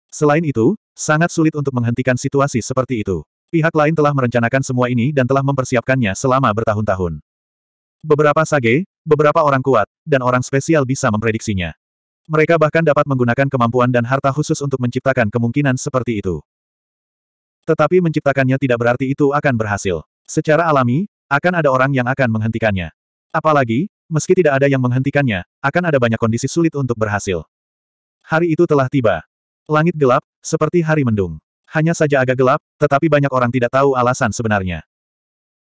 Selain itu, sangat sulit untuk menghentikan situasi seperti itu. Pihak lain telah merencanakan semua ini dan telah mempersiapkannya selama bertahun-tahun. Beberapa sage, beberapa orang kuat, dan orang spesial bisa memprediksinya. Mereka bahkan dapat menggunakan kemampuan dan harta khusus untuk menciptakan kemungkinan seperti itu. Tetapi menciptakannya tidak berarti itu akan berhasil. Secara alami, akan ada orang yang akan menghentikannya. Apalagi, meski tidak ada yang menghentikannya, akan ada banyak kondisi sulit untuk berhasil. Hari itu telah tiba. Langit gelap, seperti hari mendung. Hanya saja agak gelap, tetapi banyak orang tidak tahu alasan sebenarnya.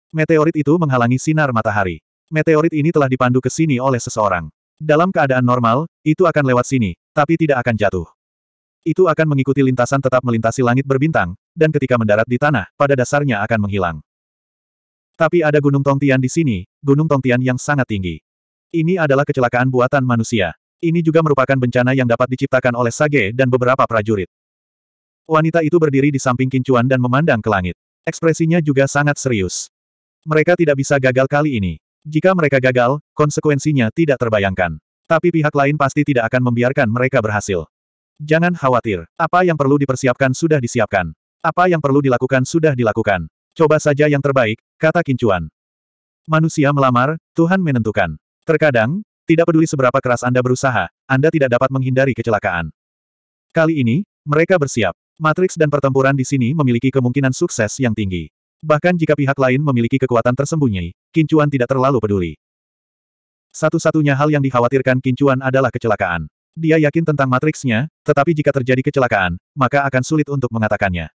Meteorit itu menghalangi sinar matahari. Meteorit ini telah dipandu ke sini oleh seseorang. Dalam keadaan normal, itu akan lewat sini, tapi tidak akan jatuh. Itu akan mengikuti lintasan tetap melintasi langit berbintang, dan ketika mendarat di tanah, pada dasarnya akan menghilang. Tapi ada Gunung Tongtian di sini, Gunung Tongtian yang sangat tinggi. Ini adalah kecelakaan buatan manusia. Ini juga merupakan bencana yang dapat diciptakan oleh Sage dan beberapa prajurit. Wanita itu berdiri di samping Kincuan dan memandang ke langit. Ekspresinya juga sangat serius. Mereka tidak bisa gagal kali ini. Jika mereka gagal, konsekuensinya tidak terbayangkan. Tapi pihak lain pasti tidak akan membiarkan mereka berhasil. Jangan khawatir, apa yang perlu dipersiapkan sudah disiapkan. Apa yang perlu dilakukan sudah dilakukan. Coba saja yang terbaik, kata Kincuan. Manusia melamar, Tuhan menentukan. Terkadang, tidak peduli seberapa keras Anda berusaha, Anda tidak dapat menghindari kecelakaan. Kali ini, mereka bersiap. Matrix dan pertempuran di sini memiliki kemungkinan sukses yang tinggi. Bahkan jika pihak lain memiliki kekuatan tersembunyi, Kincuan tidak terlalu peduli. Satu-satunya hal yang dikhawatirkan Kincuan adalah kecelakaan. Dia yakin tentang matriksnya, tetapi jika terjadi kecelakaan, maka akan sulit untuk mengatakannya.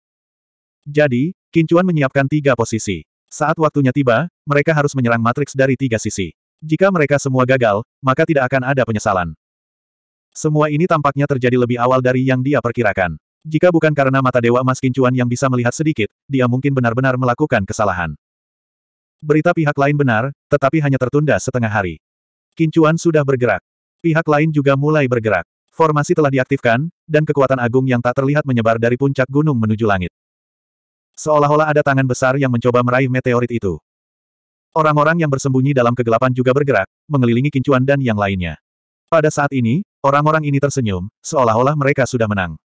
Jadi, Kincuan menyiapkan tiga posisi. Saat waktunya tiba, mereka harus menyerang matriks dari tiga sisi. Jika mereka semua gagal, maka tidak akan ada penyesalan. Semua ini tampaknya terjadi lebih awal dari yang dia perkirakan. Jika bukan karena mata Dewa Mas Kincuan yang bisa melihat sedikit, dia mungkin benar-benar melakukan kesalahan. Berita pihak lain benar, tetapi hanya tertunda setengah hari. Kincuan sudah bergerak. Pihak lain juga mulai bergerak. Formasi telah diaktifkan, dan kekuatan agung yang tak terlihat menyebar dari puncak gunung menuju langit. Seolah-olah ada tangan besar yang mencoba meraih meteorit itu. Orang-orang yang bersembunyi dalam kegelapan juga bergerak, mengelilingi kincuan dan yang lainnya. Pada saat ini, orang-orang ini tersenyum, seolah-olah mereka sudah menang.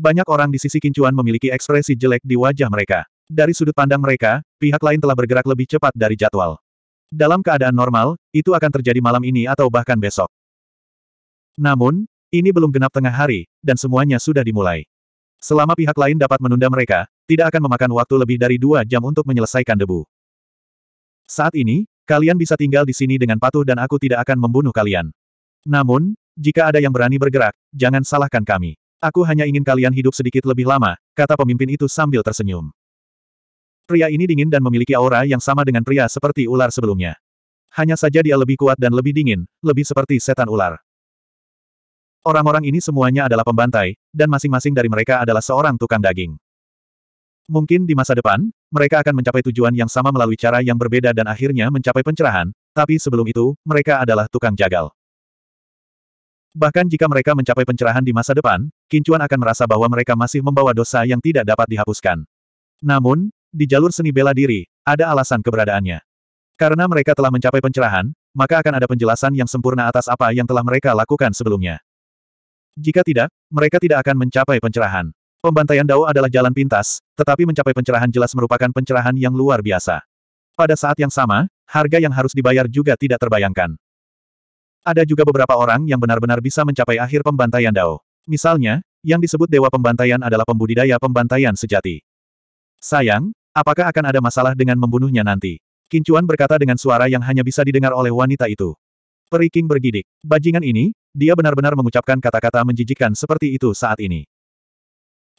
Banyak orang di sisi kincuan memiliki ekspresi jelek di wajah mereka. Dari sudut pandang mereka, pihak lain telah bergerak lebih cepat dari jadwal. Dalam keadaan normal, itu akan terjadi malam ini atau bahkan besok. Namun, ini belum genap tengah hari, dan semuanya sudah dimulai. Selama pihak lain dapat menunda mereka, tidak akan memakan waktu lebih dari dua jam untuk menyelesaikan debu. Saat ini, kalian bisa tinggal di sini dengan patuh dan aku tidak akan membunuh kalian. Namun, jika ada yang berani bergerak, jangan salahkan kami. Aku hanya ingin kalian hidup sedikit lebih lama, kata pemimpin itu sambil tersenyum. Pria ini dingin dan memiliki aura yang sama dengan pria seperti ular sebelumnya. Hanya saja dia lebih kuat dan lebih dingin, lebih seperti setan ular. Orang-orang ini semuanya adalah pembantai, dan masing-masing dari mereka adalah seorang tukang daging. Mungkin di masa depan, mereka akan mencapai tujuan yang sama melalui cara yang berbeda dan akhirnya mencapai pencerahan, tapi sebelum itu, mereka adalah tukang jagal. Bahkan jika mereka mencapai pencerahan di masa depan, Kincuan akan merasa bahwa mereka masih membawa dosa yang tidak dapat dihapuskan. Namun, di jalur seni bela diri, ada alasan keberadaannya. Karena mereka telah mencapai pencerahan, maka akan ada penjelasan yang sempurna atas apa yang telah mereka lakukan sebelumnya. Jika tidak, mereka tidak akan mencapai pencerahan. Pembantaian Dao adalah jalan pintas, tetapi mencapai pencerahan jelas merupakan pencerahan yang luar biasa. Pada saat yang sama, harga yang harus dibayar juga tidak terbayangkan. Ada juga beberapa orang yang benar-benar bisa mencapai akhir pembantaian Dao. Misalnya, yang disebut Dewa Pembantaian adalah pembudidaya pembantaian sejati. Sayang, apakah akan ada masalah dengan membunuhnya nanti? Kincuan berkata dengan suara yang hanya bisa didengar oleh wanita itu. Peri King bergidik. Bajingan ini, dia benar-benar mengucapkan kata-kata menjijikan seperti itu saat ini.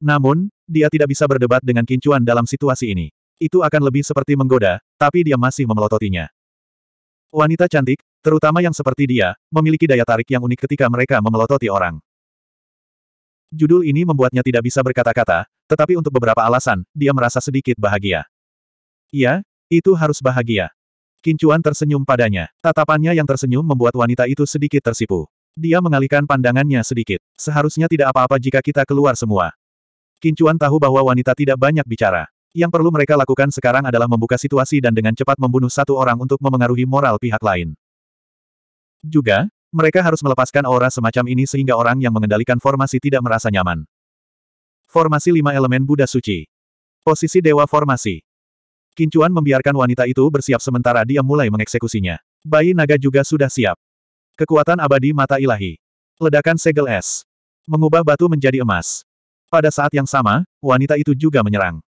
Namun, dia tidak bisa berdebat dengan kincuan dalam situasi ini. Itu akan lebih seperti menggoda, tapi dia masih memelototinya. Wanita cantik, terutama yang seperti dia, memiliki daya tarik yang unik ketika mereka memelototi orang. Judul ini membuatnya tidak bisa berkata-kata, tetapi untuk beberapa alasan, dia merasa sedikit bahagia. Iya, itu harus bahagia. Kincuan tersenyum padanya. Tatapannya yang tersenyum membuat wanita itu sedikit tersipu. Dia mengalihkan pandangannya sedikit. Seharusnya tidak apa-apa jika kita keluar semua. Kincuan tahu bahwa wanita tidak banyak bicara. Yang perlu mereka lakukan sekarang adalah membuka situasi dan dengan cepat membunuh satu orang untuk memengaruhi moral pihak lain. Juga, mereka harus melepaskan aura semacam ini sehingga orang yang mengendalikan formasi tidak merasa nyaman. Formasi lima elemen Buddha Suci. Posisi Dewa Formasi. Kincuan membiarkan wanita itu bersiap sementara dia mulai mengeksekusinya. Bayi naga juga sudah siap. Kekuatan abadi mata ilahi. Ledakan segel es. Mengubah batu menjadi emas. Pada saat yang sama, wanita itu juga menyerang.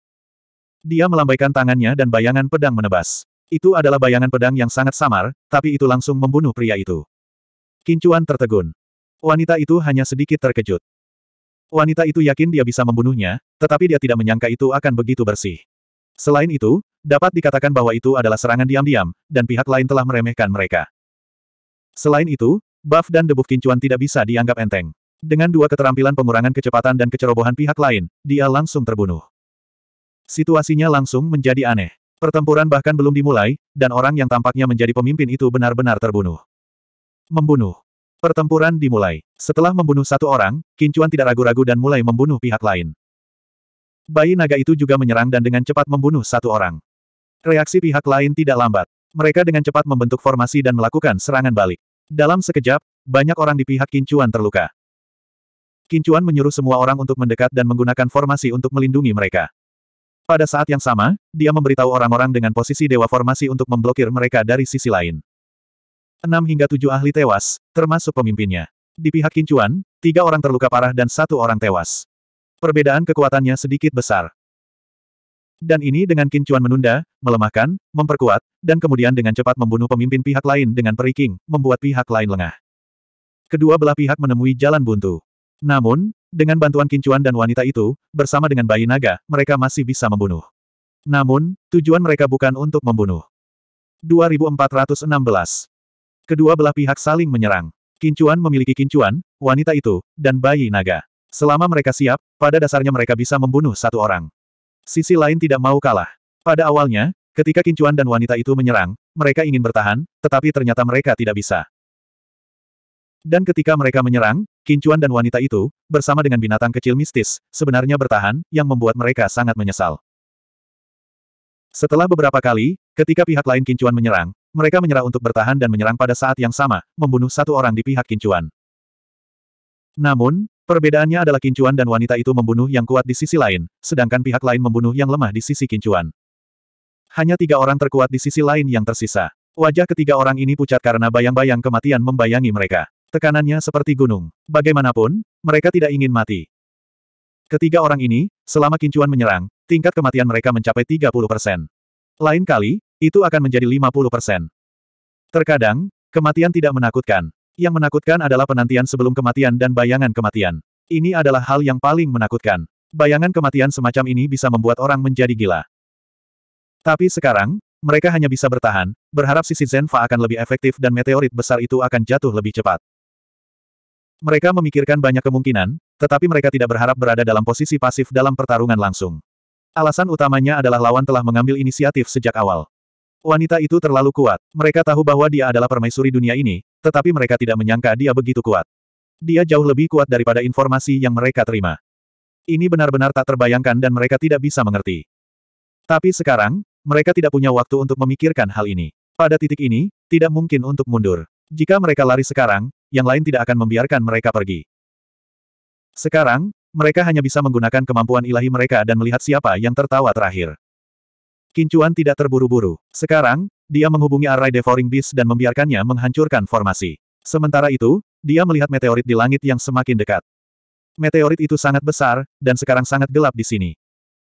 Dia melambaikan tangannya dan bayangan pedang menebas. Itu adalah bayangan pedang yang sangat samar, tapi itu langsung membunuh pria itu. Kincuan tertegun. Wanita itu hanya sedikit terkejut. Wanita itu yakin dia bisa membunuhnya, tetapi dia tidak menyangka itu akan begitu bersih. Selain itu, dapat dikatakan bahwa itu adalah serangan diam-diam, dan pihak lain telah meremehkan mereka. Selain itu, buff dan debuf kincuan tidak bisa dianggap enteng. Dengan dua keterampilan pengurangan kecepatan dan kecerobohan pihak lain, dia langsung terbunuh. Situasinya langsung menjadi aneh. Pertempuran bahkan belum dimulai, dan orang yang tampaknya menjadi pemimpin itu benar-benar terbunuh. Membunuh. Pertempuran dimulai. Setelah membunuh satu orang, Kincuan tidak ragu-ragu dan mulai membunuh pihak lain. Bayi naga itu juga menyerang dan dengan cepat membunuh satu orang. Reaksi pihak lain tidak lambat. Mereka dengan cepat membentuk formasi dan melakukan serangan balik. Dalam sekejap, banyak orang di pihak Kincuan terluka. Kincuan menyuruh semua orang untuk mendekat dan menggunakan formasi untuk melindungi mereka. Pada saat yang sama, dia memberitahu orang-orang dengan posisi dewa formasi untuk memblokir mereka dari sisi lain. Enam hingga tujuh ahli tewas, termasuk pemimpinnya. Di pihak Kincuan, tiga orang terluka parah dan satu orang tewas. Perbedaan kekuatannya sedikit besar. Dan ini dengan kincuan menunda, melemahkan, memperkuat, dan kemudian dengan cepat membunuh pemimpin pihak lain dengan periking, membuat pihak lain lengah. Kedua belah pihak menemui jalan buntu. Namun, dengan bantuan kincuan dan wanita itu, bersama dengan bayi naga, mereka masih bisa membunuh. Namun, tujuan mereka bukan untuk membunuh. 2416 Kedua belah pihak saling menyerang. Kincuan memiliki kincuan, wanita itu, dan bayi naga. Selama mereka siap, pada dasarnya mereka bisa membunuh satu orang. Sisi lain tidak mau kalah. Pada awalnya, ketika Kincuan dan wanita itu menyerang, mereka ingin bertahan, tetapi ternyata mereka tidak bisa. Dan ketika mereka menyerang, Kincuan dan wanita itu, bersama dengan binatang kecil mistis, sebenarnya bertahan, yang membuat mereka sangat menyesal. Setelah beberapa kali, ketika pihak lain Kincuan menyerang, mereka menyerah untuk bertahan dan menyerang pada saat yang sama, membunuh satu orang di pihak Kincuan. Namun, Perbedaannya adalah kincuan dan wanita itu membunuh yang kuat di sisi lain, sedangkan pihak lain membunuh yang lemah di sisi kincuan. Hanya tiga orang terkuat di sisi lain yang tersisa. Wajah ketiga orang ini pucat karena bayang-bayang kematian membayangi mereka. Tekanannya seperti gunung. Bagaimanapun, mereka tidak ingin mati. Ketiga orang ini, selama kincuan menyerang, tingkat kematian mereka mencapai 30 persen. Lain kali, itu akan menjadi 50 persen. Terkadang, kematian tidak menakutkan. Yang menakutkan adalah penantian sebelum kematian dan bayangan kematian. Ini adalah hal yang paling menakutkan. Bayangan kematian semacam ini bisa membuat orang menjadi gila. Tapi sekarang, mereka hanya bisa bertahan, berharap sisi Zenfa akan lebih efektif dan meteorit besar itu akan jatuh lebih cepat. Mereka memikirkan banyak kemungkinan, tetapi mereka tidak berharap berada dalam posisi pasif dalam pertarungan langsung. Alasan utamanya adalah lawan telah mengambil inisiatif sejak awal. Wanita itu terlalu kuat. Mereka tahu bahwa dia adalah permaisuri dunia ini, tetapi mereka tidak menyangka dia begitu kuat. Dia jauh lebih kuat daripada informasi yang mereka terima. Ini benar-benar tak terbayangkan dan mereka tidak bisa mengerti. Tapi sekarang, mereka tidak punya waktu untuk memikirkan hal ini. Pada titik ini, tidak mungkin untuk mundur. Jika mereka lari sekarang, yang lain tidak akan membiarkan mereka pergi. Sekarang, mereka hanya bisa menggunakan kemampuan ilahi mereka dan melihat siapa yang tertawa terakhir. Kincuan tidak terburu-buru. Sekarang, dia menghubungi array devouring beast dan membiarkannya menghancurkan formasi. Sementara itu, dia melihat meteorit di langit yang semakin dekat. Meteorit itu sangat besar, dan sekarang sangat gelap di sini.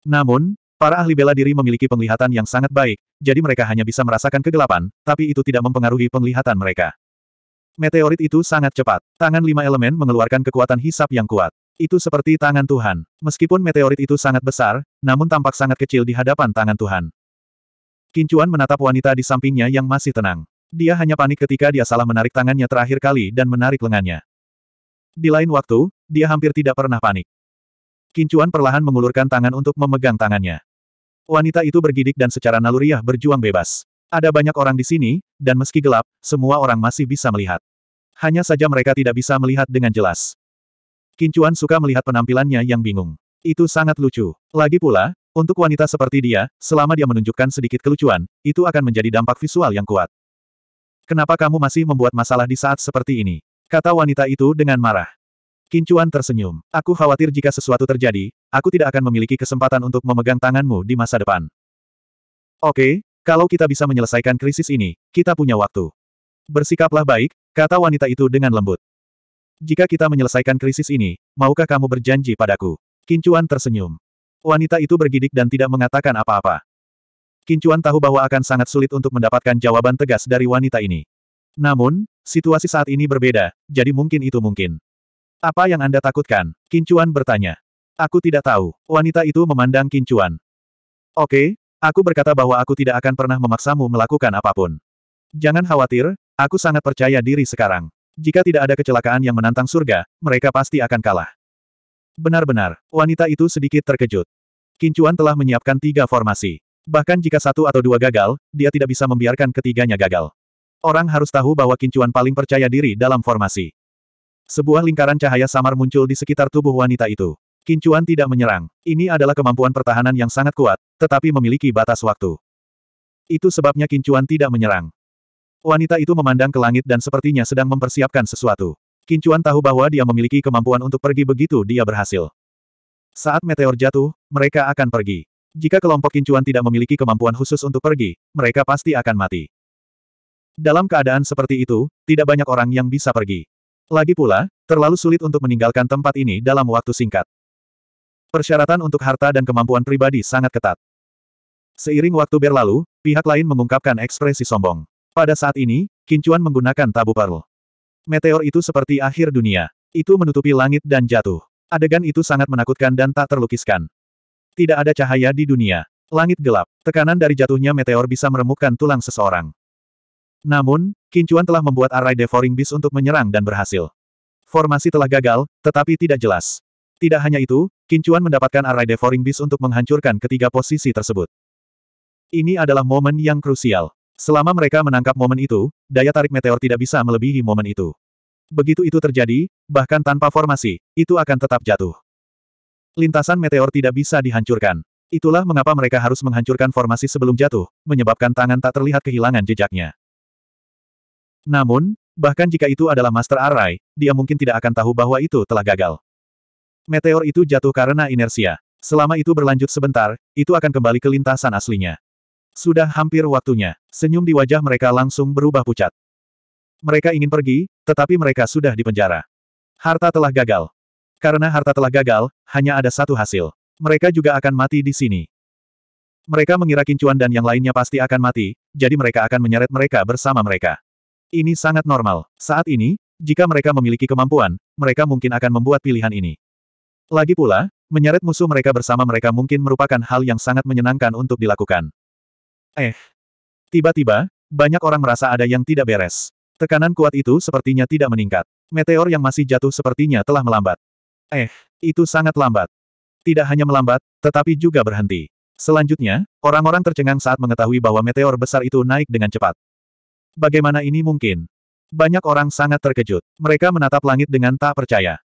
Namun, para ahli bela diri memiliki penglihatan yang sangat baik, jadi mereka hanya bisa merasakan kegelapan, tapi itu tidak mempengaruhi penglihatan mereka. Meteorit itu sangat cepat. Tangan lima elemen mengeluarkan kekuatan hisap yang kuat. Itu seperti tangan Tuhan. Meskipun meteorit itu sangat besar, namun tampak sangat kecil di hadapan tangan Tuhan. Kincuan menatap wanita di sampingnya yang masih tenang. Dia hanya panik ketika dia salah menarik tangannya terakhir kali dan menarik lengannya. Di lain waktu, dia hampir tidak pernah panik. Kincuan perlahan mengulurkan tangan untuk memegang tangannya. Wanita itu bergidik dan secara naluriah berjuang bebas. Ada banyak orang di sini, dan meski gelap, semua orang masih bisa melihat. Hanya saja mereka tidak bisa melihat dengan jelas. Kincuan suka melihat penampilannya yang bingung. Itu sangat lucu. Lagi pula, untuk wanita seperti dia, selama dia menunjukkan sedikit kelucuan, itu akan menjadi dampak visual yang kuat. Kenapa kamu masih membuat masalah di saat seperti ini? Kata wanita itu dengan marah. Kincuan tersenyum. Aku khawatir jika sesuatu terjadi, aku tidak akan memiliki kesempatan untuk memegang tanganmu di masa depan. Oke, kalau kita bisa menyelesaikan krisis ini, kita punya waktu. Bersikaplah baik, kata wanita itu dengan lembut. Jika kita menyelesaikan krisis ini, maukah kamu berjanji padaku? Kincuan tersenyum. Wanita itu bergidik dan tidak mengatakan apa-apa. Kincuan tahu bahwa akan sangat sulit untuk mendapatkan jawaban tegas dari wanita ini. Namun, situasi saat ini berbeda, jadi mungkin itu mungkin. Apa yang Anda takutkan? Kincuan bertanya. Aku tidak tahu. Wanita itu memandang Kincuan. Oke, aku berkata bahwa aku tidak akan pernah memaksamu melakukan apapun. Jangan khawatir, aku sangat percaya diri sekarang. Jika tidak ada kecelakaan yang menantang surga, mereka pasti akan kalah. Benar-benar, wanita itu sedikit terkejut. Kincuan telah menyiapkan tiga formasi. Bahkan jika satu atau dua gagal, dia tidak bisa membiarkan ketiganya gagal. Orang harus tahu bahwa Kincuan paling percaya diri dalam formasi. Sebuah lingkaran cahaya samar muncul di sekitar tubuh wanita itu. Kincuan tidak menyerang. Ini adalah kemampuan pertahanan yang sangat kuat, tetapi memiliki batas waktu. Itu sebabnya Kincuan tidak menyerang. Wanita itu memandang ke langit dan sepertinya sedang mempersiapkan sesuatu. Kincuan tahu bahwa dia memiliki kemampuan untuk pergi begitu dia berhasil. Saat meteor jatuh, mereka akan pergi. Jika kelompok Kincuan tidak memiliki kemampuan khusus untuk pergi, mereka pasti akan mati. Dalam keadaan seperti itu, tidak banyak orang yang bisa pergi. Lagi pula, terlalu sulit untuk meninggalkan tempat ini dalam waktu singkat. Persyaratan untuk harta dan kemampuan pribadi sangat ketat. Seiring waktu berlalu, pihak lain mengungkapkan ekspresi sombong. Pada saat ini, Kincuan menggunakan tabu paru. Meteor itu seperti akhir dunia. Itu menutupi langit dan jatuh. Adegan itu sangat menakutkan dan tak terlukiskan. Tidak ada cahaya di dunia. Langit gelap. Tekanan dari jatuhnya meteor bisa meremukkan tulang seseorang. Namun, Kincuan telah membuat array devouring beast untuk menyerang dan berhasil. Formasi telah gagal, tetapi tidak jelas. Tidak hanya itu, Kincuan mendapatkan array devouring beast untuk menghancurkan ketiga posisi tersebut. Ini adalah momen yang krusial. Selama mereka menangkap momen itu, daya tarik meteor tidak bisa melebihi momen itu. Begitu itu terjadi, bahkan tanpa formasi, itu akan tetap jatuh. Lintasan meteor tidak bisa dihancurkan. Itulah mengapa mereka harus menghancurkan formasi sebelum jatuh, menyebabkan tangan tak terlihat kehilangan jejaknya. Namun, bahkan jika itu adalah Master arai, dia mungkin tidak akan tahu bahwa itu telah gagal. Meteor itu jatuh karena inersia. Selama itu berlanjut sebentar, itu akan kembali ke lintasan aslinya. Sudah hampir waktunya. Senyum di wajah mereka langsung berubah pucat. Mereka ingin pergi, tetapi mereka sudah dipenjara. Harta telah gagal. Karena harta telah gagal, hanya ada satu hasil. Mereka juga akan mati di sini. Mereka mengira Kincuan dan yang lainnya pasti akan mati, jadi mereka akan menyeret mereka bersama mereka. Ini sangat normal. Saat ini, jika mereka memiliki kemampuan, mereka mungkin akan membuat pilihan ini. Lagi pula, menyeret musuh mereka bersama mereka mungkin merupakan hal yang sangat menyenangkan untuk dilakukan. Eh. Tiba-tiba, banyak orang merasa ada yang tidak beres. Tekanan kuat itu sepertinya tidak meningkat. Meteor yang masih jatuh sepertinya telah melambat. Eh, itu sangat lambat. Tidak hanya melambat, tetapi juga berhenti. Selanjutnya, orang-orang tercengang saat mengetahui bahwa meteor besar itu naik dengan cepat. Bagaimana ini mungkin? Banyak orang sangat terkejut. Mereka menatap langit dengan tak percaya.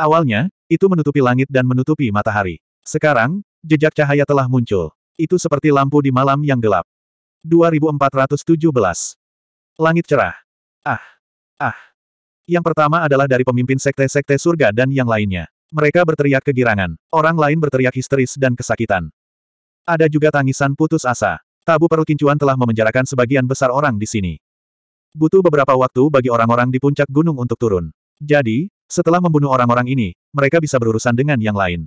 Awalnya, itu menutupi langit dan menutupi matahari. Sekarang, jejak cahaya telah muncul. Itu seperti lampu di malam yang gelap. 2417. Langit cerah. Ah. Ah. Yang pertama adalah dari pemimpin sekte-sekte surga dan yang lainnya. Mereka berteriak kegirangan. Orang lain berteriak histeris dan kesakitan. Ada juga tangisan putus asa. Tabu perut kincuan telah memenjarakan sebagian besar orang di sini. Butuh beberapa waktu bagi orang-orang di puncak gunung untuk turun. Jadi, setelah membunuh orang-orang ini, mereka bisa berurusan dengan yang lain.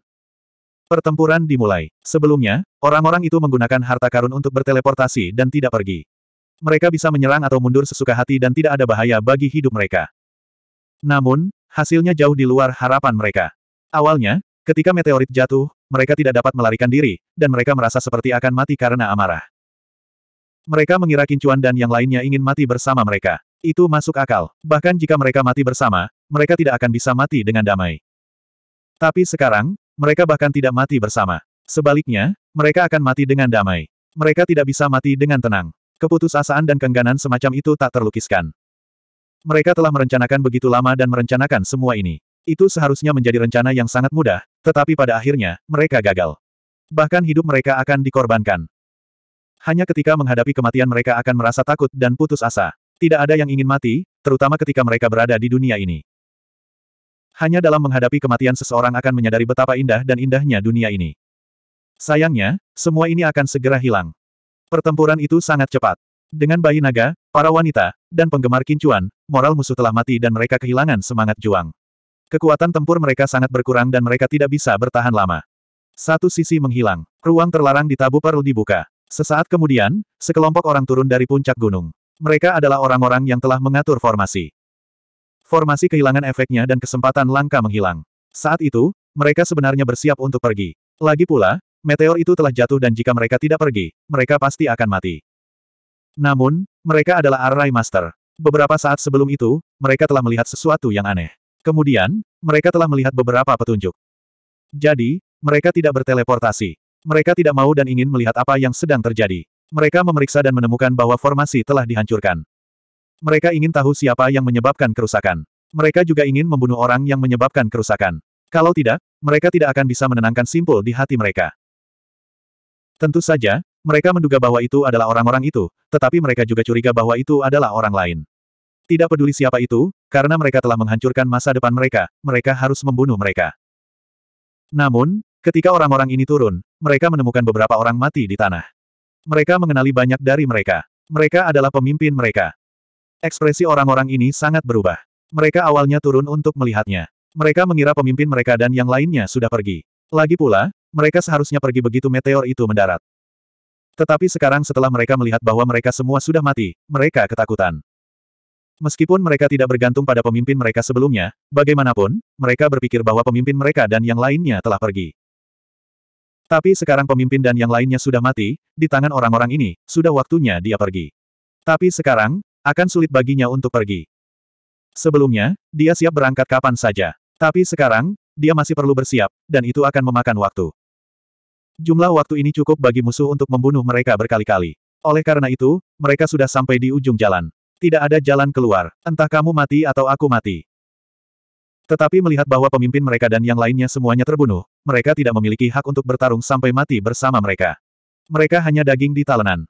Pertempuran dimulai. Sebelumnya, orang-orang itu menggunakan harta karun untuk berteleportasi dan tidak pergi. Mereka bisa menyerang atau mundur sesuka hati dan tidak ada bahaya bagi hidup mereka. Namun, hasilnya jauh di luar harapan mereka. Awalnya, ketika meteorit jatuh, mereka tidak dapat melarikan diri, dan mereka merasa seperti akan mati karena amarah. Mereka mengira Kincuan dan yang lainnya ingin mati bersama mereka. Itu masuk akal. Bahkan jika mereka mati bersama, mereka tidak akan bisa mati dengan damai. Tapi sekarang, mereka bahkan tidak mati bersama. Sebaliknya, mereka akan mati dengan damai. Mereka tidak bisa mati dengan tenang. Keputusasaan dan kengganan semacam itu tak terlukiskan. Mereka telah merencanakan begitu lama dan merencanakan semua ini. Itu seharusnya menjadi rencana yang sangat mudah, tetapi pada akhirnya, mereka gagal. Bahkan hidup mereka akan dikorbankan. Hanya ketika menghadapi kematian mereka akan merasa takut dan putus asa. Tidak ada yang ingin mati, terutama ketika mereka berada di dunia ini. Hanya dalam menghadapi kematian seseorang akan menyadari betapa indah dan indahnya dunia ini. Sayangnya, semua ini akan segera hilang. Pertempuran itu sangat cepat. Dengan bayi naga, para wanita, dan penggemar kincuan, moral musuh telah mati dan mereka kehilangan semangat juang. Kekuatan tempur mereka sangat berkurang dan mereka tidak bisa bertahan lama. Satu sisi menghilang. Ruang terlarang di Tabu perlu dibuka. Sesaat kemudian, sekelompok orang turun dari puncak gunung. Mereka adalah orang-orang yang telah mengatur formasi. Formasi kehilangan efeknya dan kesempatan langka menghilang. Saat itu, mereka sebenarnya bersiap untuk pergi. Lagi pula, meteor itu telah jatuh dan jika mereka tidak pergi, mereka pasti akan mati. Namun, mereka adalah Array Master. Beberapa saat sebelum itu, mereka telah melihat sesuatu yang aneh. Kemudian, mereka telah melihat beberapa petunjuk. Jadi, mereka tidak berteleportasi. Mereka tidak mau dan ingin melihat apa yang sedang terjadi. Mereka memeriksa dan menemukan bahwa formasi telah dihancurkan. Mereka ingin tahu siapa yang menyebabkan kerusakan. Mereka juga ingin membunuh orang yang menyebabkan kerusakan. Kalau tidak, mereka tidak akan bisa menenangkan simpul di hati mereka. Tentu saja, mereka menduga bahwa itu adalah orang-orang itu, tetapi mereka juga curiga bahwa itu adalah orang lain. Tidak peduli siapa itu, karena mereka telah menghancurkan masa depan mereka, mereka harus membunuh mereka. Namun, ketika orang-orang ini turun, mereka menemukan beberapa orang mati di tanah. Mereka mengenali banyak dari mereka. Mereka adalah pemimpin mereka. Ekspresi orang-orang ini sangat berubah. Mereka awalnya turun untuk melihatnya. Mereka mengira pemimpin mereka dan yang lainnya sudah pergi. Lagi pula, mereka seharusnya pergi begitu meteor itu mendarat. Tetapi sekarang setelah mereka melihat bahwa mereka semua sudah mati, mereka ketakutan. Meskipun mereka tidak bergantung pada pemimpin mereka sebelumnya, bagaimanapun, mereka berpikir bahwa pemimpin mereka dan yang lainnya telah pergi. Tapi sekarang pemimpin dan yang lainnya sudah mati, di tangan orang-orang ini, sudah waktunya dia pergi. Tapi sekarang, akan sulit baginya untuk pergi. Sebelumnya, dia siap berangkat kapan saja. Tapi sekarang, dia masih perlu bersiap, dan itu akan memakan waktu. Jumlah waktu ini cukup bagi musuh untuk membunuh mereka berkali-kali. Oleh karena itu, mereka sudah sampai di ujung jalan. Tidak ada jalan keluar. Entah kamu mati atau aku mati. Tetapi melihat bahwa pemimpin mereka dan yang lainnya semuanya terbunuh, mereka tidak memiliki hak untuk bertarung sampai mati bersama mereka. Mereka hanya daging di talenan.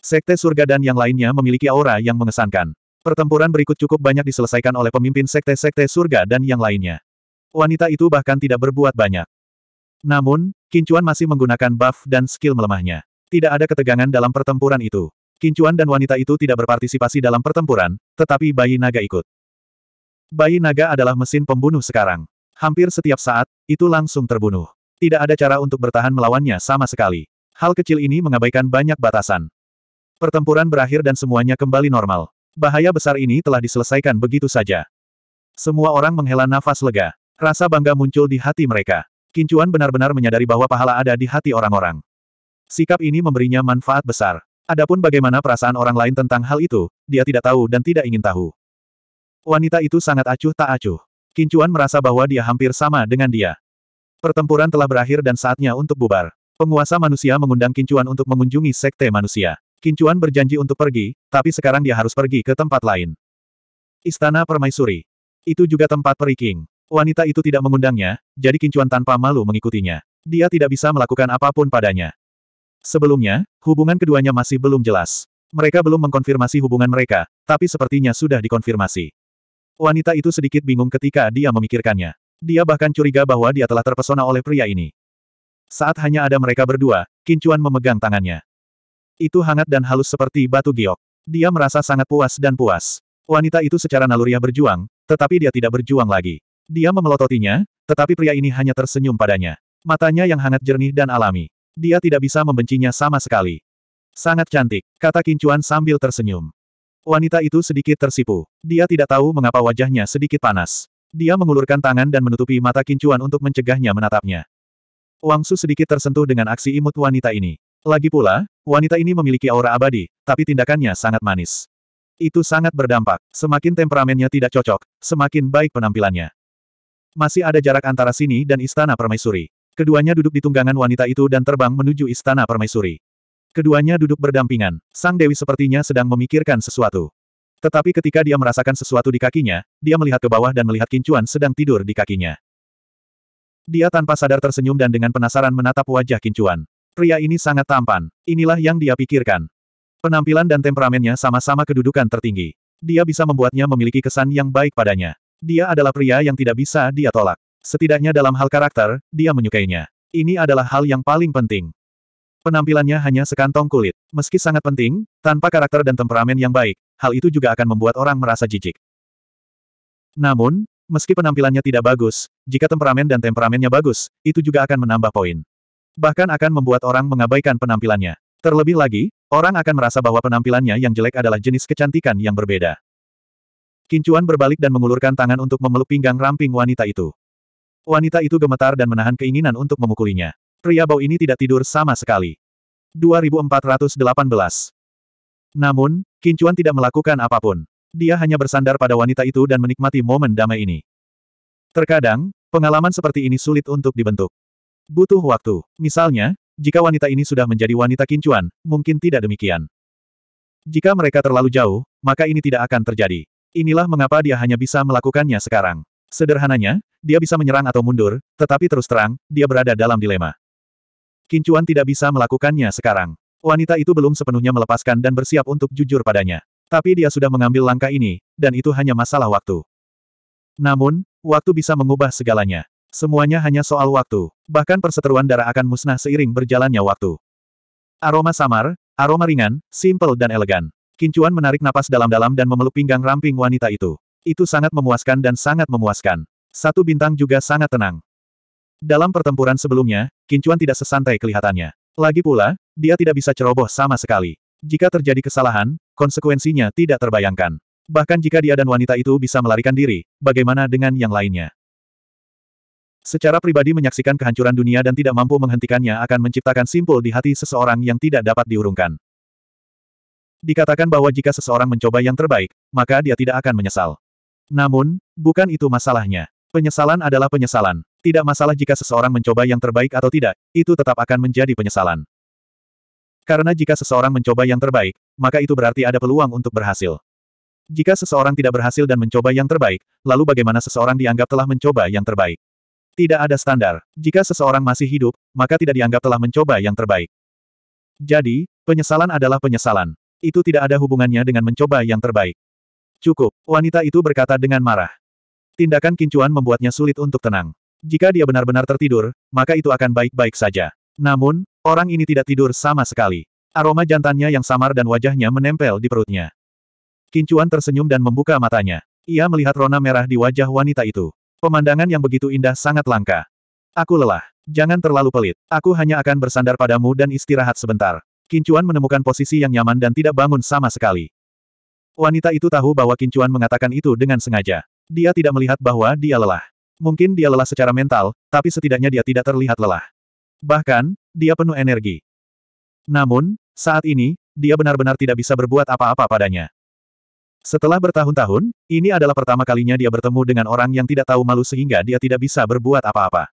Sekte surga dan yang lainnya memiliki aura yang mengesankan. Pertempuran berikut cukup banyak diselesaikan oleh pemimpin sekte-sekte surga dan yang lainnya. Wanita itu bahkan tidak berbuat banyak. Namun, Kincuan masih menggunakan buff dan skill melemahnya. Tidak ada ketegangan dalam pertempuran itu. Kincuan dan wanita itu tidak berpartisipasi dalam pertempuran, tetapi bayi naga ikut. Bayi naga adalah mesin pembunuh sekarang. Hampir setiap saat, itu langsung terbunuh. Tidak ada cara untuk bertahan melawannya sama sekali. Hal kecil ini mengabaikan banyak batasan. Pertempuran berakhir dan semuanya kembali normal. Bahaya besar ini telah diselesaikan begitu saja. Semua orang menghela nafas lega. Rasa bangga muncul di hati mereka. Kincuan benar-benar menyadari bahwa pahala ada di hati orang-orang. Sikap ini memberinya manfaat besar. Adapun bagaimana perasaan orang lain tentang hal itu, dia tidak tahu dan tidak ingin tahu. Wanita itu sangat acuh tak acuh. Kincuan merasa bahwa dia hampir sama dengan dia. Pertempuran telah berakhir dan saatnya untuk bubar. Penguasa manusia mengundang Kincuan untuk mengunjungi sekte manusia. Kincuan berjanji untuk pergi, tapi sekarang dia harus pergi ke tempat lain. Istana Permaisuri. Itu juga tempat periking. Wanita itu tidak mengundangnya, jadi Kincuan tanpa malu mengikutinya. Dia tidak bisa melakukan apapun padanya. Sebelumnya, hubungan keduanya masih belum jelas. Mereka belum mengkonfirmasi hubungan mereka, tapi sepertinya sudah dikonfirmasi. Wanita itu sedikit bingung ketika dia memikirkannya. Dia bahkan curiga bahwa dia telah terpesona oleh pria ini. Saat hanya ada mereka berdua, Kincuan memegang tangannya. Itu hangat dan halus seperti batu giok. Dia merasa sangat puas dan puas. Wanita itu secara naluriah berjuang, tetapi dia tidak berjuang lagi. Dia memelototinya, tetapi pria ini hanya tersenyum padanya. Matanya yang hangat jernih dan alami. Dia tidak bisa membencinya sama sekali. Sangat cantik, kata Kincuan sambil tersenyum. Wanita itu sedikit tersipu. Dia tidak tahu mengapa wajahnya sedikit panas. Dia mengulurkan tangan dan menutupi mata Kincuan untuk mencegahnya menatapnya. Wangsu sedikit tersentuh dengan aksi imut wanita ini. Lagi pula, wanita ini memiliki aura abadi, tapi tindakannya sangat manis. Itu sangat berdampak. Semakin temperamennya tidak cocok, semakin baik penampilannya. Masih ada jarak antara sini dan Istana Permaisuri. Keduanya duduk di tunggangan wanita itu dan terbang menuju Istana Permaisuri. Keduanya duduk berdampingan. Sang Dewi sepertinya sedang memikirkan sesuatu. Tetapi ketika dia merasakan sesuatu di kakinya, dia melihat ke bawah dan melihat Kincuan sedang tidur di kakinya. Dia tanpa sadar tersenyum dan dengan penasaran menatap wajah Kincuan. Pria ini sangat tampan. Inilah yang dia pikirkan. Penampilan dan temperamennya sama-sama kedudukan tertinggi. Dia bisa membuatnya memiliki kesan yang baik padanya. Dia adalah pria yang tidak bisa dia tolak. Setidaknya dalam hal karakter, dia menyukainya. Ini adalah hal yang paling penting. Penampilannya hanya sekantong kulit. Meski sangat penting, tanpa karakter dan temperamen yang baik, hal itu juga akan membuat orang merasa jijik. Namun, meski penampilannya tidak bagus, jika temperamen dan temperamennya bagus, itu juga akan menambah poin. Bahkan akan membuat orang mengabaikan penampilannya. Terlebih lagi, orang akan merasa bahwa penampilannya yang jelek adalah jenis kecantikan yang berbeda. Kincuan berbalik dan mengulurkan tangan untuk memeluk pinggang ramping wanita itu. Wanita itu gemetar dan menahan keinginan untuk memukulinya. Pria bau ini tidak tidur sama sekali. 2418 Namun, Kincuan tidak melakukan apapun. Dia hanya bersandar pada wanita itu dan menikmati momen damai ini. Terkadang, pengalaman seperti ini sulit untuk dibentuk. Butuh waktu. Misalnya, jika wanita ini sudah menjadi wanita kincuan, mungkin tidak demikian. Jika mereka terlalu jauh, maka ini tidak akan terjadi. Inilah mengapa dia hanya bisa melakukannya sekarang. Sederhananya, dia bisa menyerang atau mundur, tetapi terus terang, dia berada dalam dilema. Kincuan tidak bisa melakukannya sekarang. Wanita itu belum sepenuhnya melepaskan dan bersiap untuk jujur padanya. Tapi dia sudah mengambil langkah ini, dan itu hanya masalah waktu. Namun, waktu bisa mengubah segalanya. Semuanya hanya soal waktu. Bahkan perseteruan darah akan musnah seiring berjalannya waktu. Aroma samar, aroma ringan, simple dan elegan. Kincuan menarik napas dalam-dalam dan memeluk pinggang ramping wanita itu. Itu sangat memuaskan dan sangat memuaskan. Satu bintang juga sangat tenang. Dalam pertempuran sebelumnya, Kincuan tidak sesantai kelihatannya. Lagi pula, dia tidak bisa ceroboh sama sekali. Jika terjadi kesalahan, konsekuensinya tidak terbayangkan. Bahkan jika dia dan wanita itu bisa melarikan diri, bagaimana dengan yang lainnya? Secara pribadi menyaksikan kehancuran dunia dan tidak mampu menghentikannya akan menciptakan simpul di hati seseorang yang tidak dapat diurungkan. Dikatakan bahwa jika seseorang mencoba yang terbaik, maka dia tidak akan menyesal. Namun, bukan itu masalahnya. Penyesalan adalah penyesalan. Tidak masalah jika seseorang mencoba yang terbaik atau tidak, itu tetap akan menjadi penyesalan. Karena jika seseorang mencoba yang terbaik, maka itu berarti ada peluang untuk berhasil. Jika seseorang tidak berhasil dan mencoba yang terbaik, lalu bagaimana seseorang dianggap telah mencoba yang terbaik? Tidak ada standar. Jika seseorang masih hidup, maka tidak dianggap telah mencoba yang terbaik. Jadi, penyesalan adalah penyesalan. Itu tidak ada hubungannya dengan mencoba yang terbaik. Cukup, wanita itu berkata dengan marah. Tindakan kincuan membuatnya sulit untuk tenang. Jika dia benar-benar tertidur, maka itu akan baik-baik saja. Namun, orang ini tidak tidur sama sekali. Aroma jantannya yang samar dan wajahnya menempel di perutnya. Kincuan tersenyum dan membuka matanya. Ia melihat rona merah di wajah wanita itu. Pemandangan yang begitu indah sangat langka. Aku lelah. Jangan terlalu pelit. Aku hanya akan bersandar padamu dan istirahat sebentar. Kincuan menemukan posisi yang nyaman dan tidak bangun sama sekali. Wanita itu tahu bahwa Kincuan mengatakan itu dengan sengaja. Dia tidak melihat bahwa dia lelah. Mungkin dia lelah secara mental, tapi setidaknya dia tidak terlihat lelah. Bahkan, dia penuh energi. Namun, saat ini, dia benar-benar tidak bisa berbuat apa-apa padanya. Setelah bertahun-tahun, ini adalah pertama kalinya dia bertemu dengan orang yang tidak tahu malu sehingga dia tidak bisa berbuat apa-apa.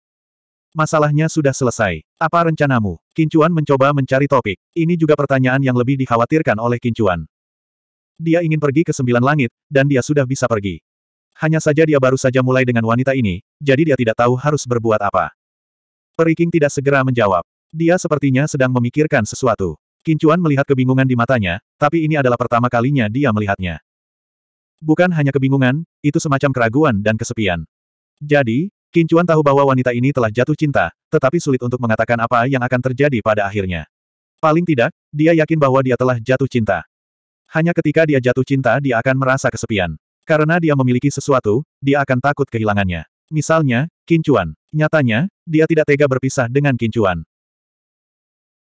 Masalahnya sudah selesai. Apa rencanamu? Kincuan mencoba mencari topik. Ini juga pertanyaan yang lebih dikhawatirkan oleh Kincuan. Dia ingin pergi ke sembilan langit, dan dia sudah bisa pergi. Hanya saja dia baru saja mulai dengan wanita ini, jadi dia tidak tahu harus berbuat apa. Periking tidak segera menjawab. Dia sepertinya sedang memikirkan sesuatu. Kincuan melihat kebingungan di matanya, tapi ini adalah pertama kalinya dia melihatnya. Bukan hanya kebingungan, itu semacam keraguan dan kesepian. Jadi, Kincuan tahu bahwa wanita ini telah jatuh cinta, tetapi sulit untuk mengatakan apa yang akan terjadi pada akhirnya. Paling tidak, dia yakin bahwa dia telah jatuh cinta. Hanya ketika dia jatuh cinta dia akan merasa kesepian. Karena dia memiliki sesuatu, dia akan takut kehilangannya. Misalnya, Kincuan. Nyatanya, dia tidak tega berpisah dengan Kincuan.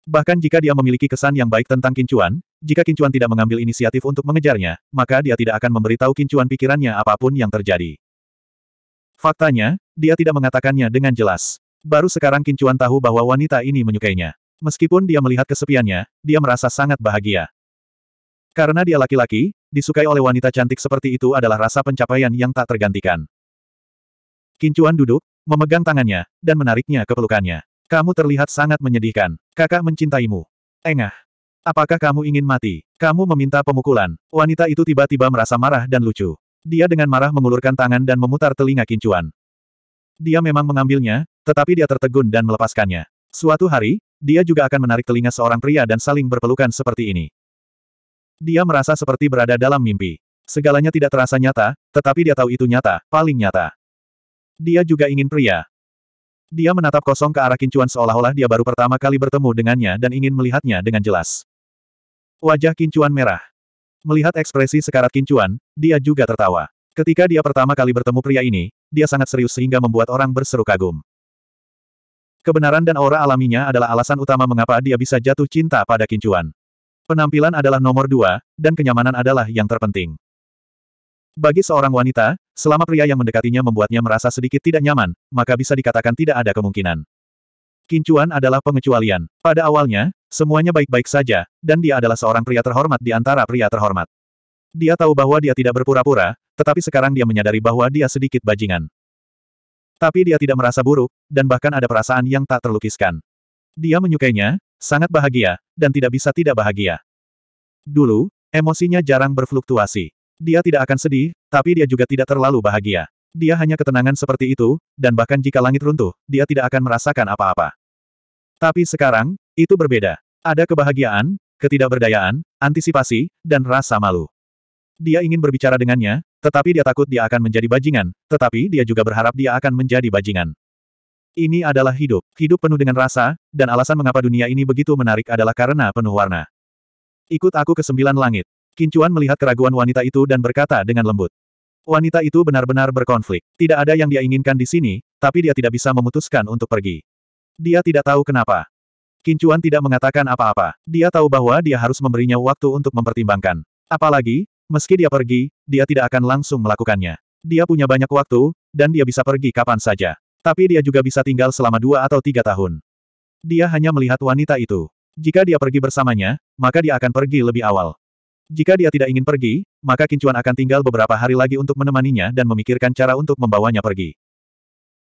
Bahkan jika dia memiliki kesan yang baik tentang Kincuan, jika Kincuan tidak mengambil inisiatif untuk mengejarnya, maka dia tidak akan memberitahu Kincuan pikirannya apapun yang terjadi. Faktanya, dia tidak mengatakannya dengan jelas. Baru sekarang Kincuan tahu bahwa wanita ini menyukainya. Meskipun dia melihat kesepiannya, dia merasa sangat bahagia. Karena dia laki-laki, disukai oleh wanita cantik seperti itu adalah rasa pencapaian yang tak tergantikan. Kincuan duduk, memegang tangannya, dan menariknya ke pelukannya. Kamu terlihat sangat menyedihkan. Kakak mencintaimu. Engah. Apakah kamu ingin mati? Kamu meminta pemukulan. Wanita itu tiba-tiba merasa marah dan lucu. Dia dengan marah mengulurkan tangan dan memutar telinga kincuan. Dia memang mengambilnya, tetapi dia tertegun dan melepaskannya. Suatu hari, dia juga akan menarik telinga seorang pria dan saling berpelukan seperti ini. Dia merasa seperti berada dalam mimpi. Segalanya tidak terasa nyata, tetapi dia tahu itu nyata, paling nyata. Dia juga ingin pria, dia menatap kosong ke arah Kincuan seolah-olah dia baru pertama kali bertemu dengannya dan ingin melihatnya dengan jelas. Wajah Kincuan merah. Melihat ekspresi sekarat Kincuan, dia juga tertawa. Ketika dia pertama kali bertemu pria ini, dia sangat serius sehingga membuat orang berseru kagum. Kebenaran dan aura alaminya adalah alasan utama mengapa dia bisa jatuh cinta pada Kincuan. Penampilan adalah nomor dua, dan kenyamanan adalah yang terpenting. Bagi seorang wanita, Selama pria yang mendekatinya membuatnya merasa sedikit tidak nyaman, maka bisa dikatakan tidak ada kemungkinan. Kincuan adalah pengecualian. Pada awalnya, semuanya baik-baik saja, dan dia adalah seorang pria terhormat di antara pria terhormat. Dia tahu bahwa dia tidak berpura-pura, tetapi sekarang dia menyadari bahwa dia sedikit bajingan. Tapi dia tidak merasa buruk, dan bahkan ada perasaan yang tak terlukiskan. Dia menyukainya, sangat bahagia, dan tidak bisa tidak bahagia. Dulu, emosinya jarang berfluktuasi. Dia tidak akan sedih, tapi dia juga tidak terlalu bahagia. Dia hanya ketenangan seperti itu, dan bahkan jika langit runtuh, dia tidak akan merasakan apa-apa. Tapi sekarang, itu berbeda. Ada kebahagiaan, ketidakberdayaan, antisipasi, dan rasa malu. Dia ingin berbicara dengannya, tetapi dia takut dia akan menjadi bajingan, tetapi dia juga berharap dia akan menjadi bajingan. Ini adalah hidup, hidup penuh dengan rasa, dan alasan mengapa dunia ini begitu menarik adalah karena penuh warna. Ikut aku ke sembilan langit. Kincuan melihat keraguan wanita itu dan berkata dengan lembut. Wanita itu benar-benar berkonflik. Tidak ada yang dia inginkan di sini, tapi dia tidak bisa memutuskan untuk pergi. Dia tidak tahu kenapa. Kincuan tidak mengatakan apa-apa. Dia tahu bahwa dia harus memberinya waktu untuk mempertimbangkan. Apalagi, meski dia pergi, dia tidak akan langsung melakukannya. Dia punya banyak waktu, dan dia bisa pergi kapan saja. Tapi dia juga bisa tinggal selama dua atau tiga tahun. Dia hanya melihat wanita itu. Jika dia pergi bersamanya, maka dia akan pergi lebih awal. Jika dia tidak ingin pergi, maka Kincuan akan tinggal beberapa hari lagi untuk menemaninya dan memikirkan cara untuk membawanya pergi.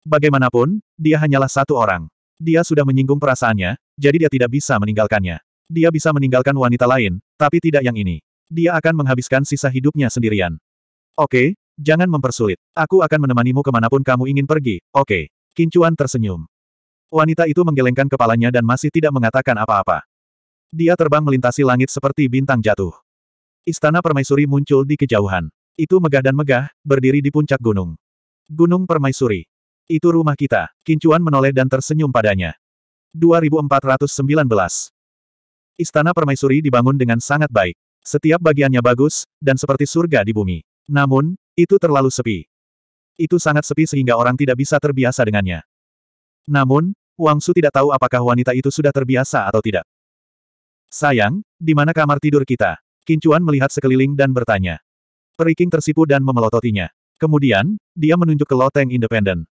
Bagaimanapun, dia hanyalah satu orang. Dia sudah menyinggung perasaannya, jadi dia tidak bisa meninggalkannya. Dia bisa meninggalkan wanita lain, tapi tidak yang ini. Dia akan menghabiskan sisa hidupnya sendirian. Oke, jangan mempersulit. Aku akan menemanimu kemanapun kamu ingin pergi, oke. Kincuan tersenyum. Wanita itu menggelengkan kepalanya dan masih tidak mengatakan apa-apa. Dia terbang melintasi langit seperti bintang jatuh. Istana Permaisuri muncul di kejauhan. Itu megah dan megah, berdiri di puncak gunung. Gunung Permaisuri. Itu rumah kita. Kincuan menoleh dan tersenyum padanya. 2419. Istana Permaisuri dibangun dengan sangat baik. Setiap bagiannya bagus, dan seperti surga di bumi. Namun, itu terlalu sepi. Itu sangat sepi sehingga orang tidak bisa terbiasa dengannya. Namun, Wang Su tidak tahu apakah wanita itu sudah terbiasa atau tidak. Sayang, di mana kamar tidur kita? Kincuan melihat sekeliling dan bertanya. Periking tersipu dan memelototinya. Kemudian, dia menunjuk ke loteng independen.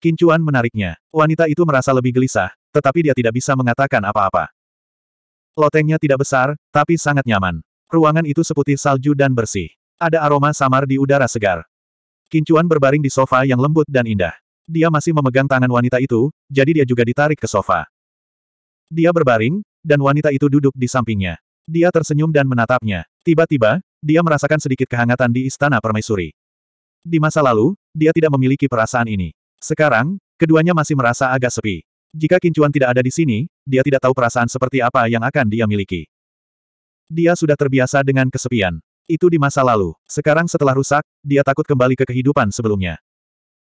Kincuan menariknya. Wanita itu merasa lebih gelisah, tetapi dia tidak bisa mengatakan apa-apa. Lotengnya tidak besar, tapi sangat nyaman. Ruangan itu seputih salju dan bersih. Ada aroma samar di udara segar. Kincuan berbaring di sofa yang lembut dan indah. Dia masih memegang tangan wanita itu, jadi dia juga ditarik ke sofa. Dia berbaring, dan wanita itu duduk di sampingnya. Dia tersenyum dan menatapnya. Tiba-tiba, dia merasakan sedikit kehangatan di istana permaisuri. Di masa lalu, dia tidak memiliki perasaan ini. Sekarang, keduanya masih merasa agak sepi. Jika Kincuan tidak ada di sini, dia tidak tahu perasaan seperti apa yang akan dia miliki. Dia sudah terbiasa dengan kesepian. Itu di masa lalu. Sekarang setelah rusak, dia takut kembali ke kehidupan sebelumnya.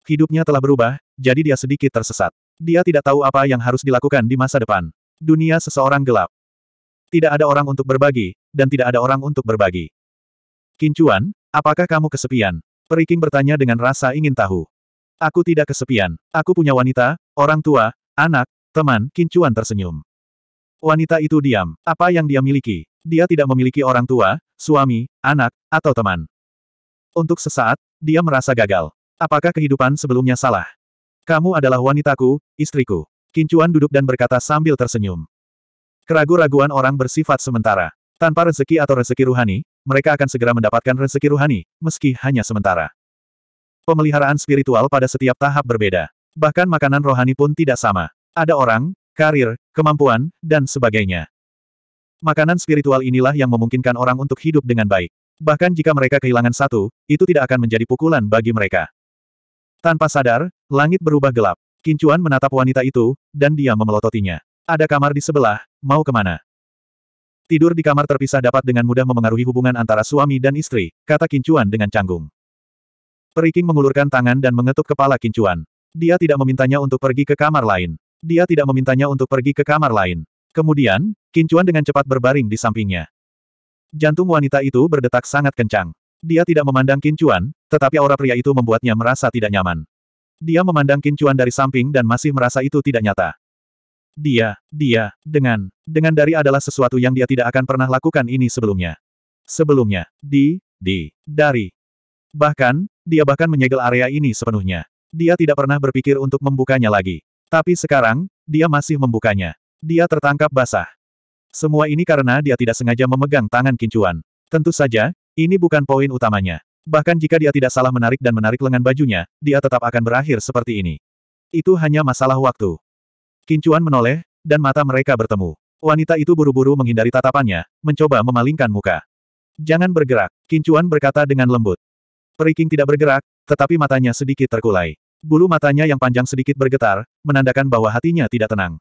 Hidupnya telah berubah, jadi dia sedikit tersesat. Dia tidak tahu apa yang harus dilakukan di masa depan. Dunia seseorang gelap. Tidak ada orang untuk berbagi, dan tidak ada orang untuk berbagi. Kincuan, apakah kamu kesepian? Periking bertanya dengan rasa ingin tahu. Aku tidak kesepian. Aku punya wanita, orang tua, anak, teman, Kincuan tersenyum. Wanita itu diam. Apa yang dia miliki? Dia tidak memiliki orang tua, suami, anak, atau teman. Untuk sesaat, dia merasa gagal. Apakah kehidupan sebelumnya salah? Kamu adalah wanitaku, istriku. Kincuan duduk dan berkata sambil tersenyum. Keragu-raguan orang bersifat sementara. Tanpa rezeki atau rezeki ruhani, mereka akan segera mendapatkan rezeki ruhani, meski hanya sementara. Pemeliharaan spiritual pada setiap tahap berbeda. Bahkan makanan rohani pun tidak sama. Ada orang, karir, kemampuan, dan sebagainya. Makanan spiritual inilah yang memungkinkan orang untuk hidup dengan baik. Bahkan jika mereka kehilangan satu, itu tidak akan menjadi pukulan bagi mereka. Tanpa sadar, langit berubah gelap. Kincuan menatap wanita itu, dan dia memelototinya. Ada kamar di sebelah, mau kemana? Tidur di kamar terpisah dapat dengan mudah memengaruhi hubungan antara suami dan istri, kata Kincuan dengan canggung. Periking mengulurkan tangan dan mengetuk kepala Kincuan. Dia tidak memintanya untuk pergi ke kamar lain. Dia tidak memintanya untuk pergi ke kamar lain. Kemudian, Kincuan dengan cepat berbaring di sampingnya. Jantung wanita itu berdetak sangat kencang. Dia tidak memandang Kincuan, tetapi aura pria itu membuatnya merasa tidak nyaman. Dia memandang Kincuan dari samping dan masih merasa itu tidak nyata. Dia, dia, dengan, dengan dari adalah sesuatu yang dia tidak akan pernah lakukan ini sebelumnya. Sebelumnya, di, di, dari. Bahkan, dia bahkan menyegel area ini sepenuhnya. Dia tidak pernah berpikir untuk membukanya lagi. Tapi sekarang, dia masih membukanya. Dia tertangkap basah. Semua ini karena dia tidak sengaja memegang tangan kincuan. Tentu saja, ini bukan poin utamanya. Bahkan jika dia tidak salah menarik dan menarik lengan bajunya, dia tetap akan berakhir seperti ini. Itu hanya masalah waktu. Kincuan menoleh, dan mata mereka bertemu. Wanita itu buru-buru menghindari tatapannya, mencoba memalingkan muka. Jangan bergerak, Kincuan berkata dengan lembut. Periking tidak bergerak, tetapi matanya sedikit terkulai. Bulu matanya yang panjang sedikit bergetar, menandakan bahwa hatinya tidak tenang.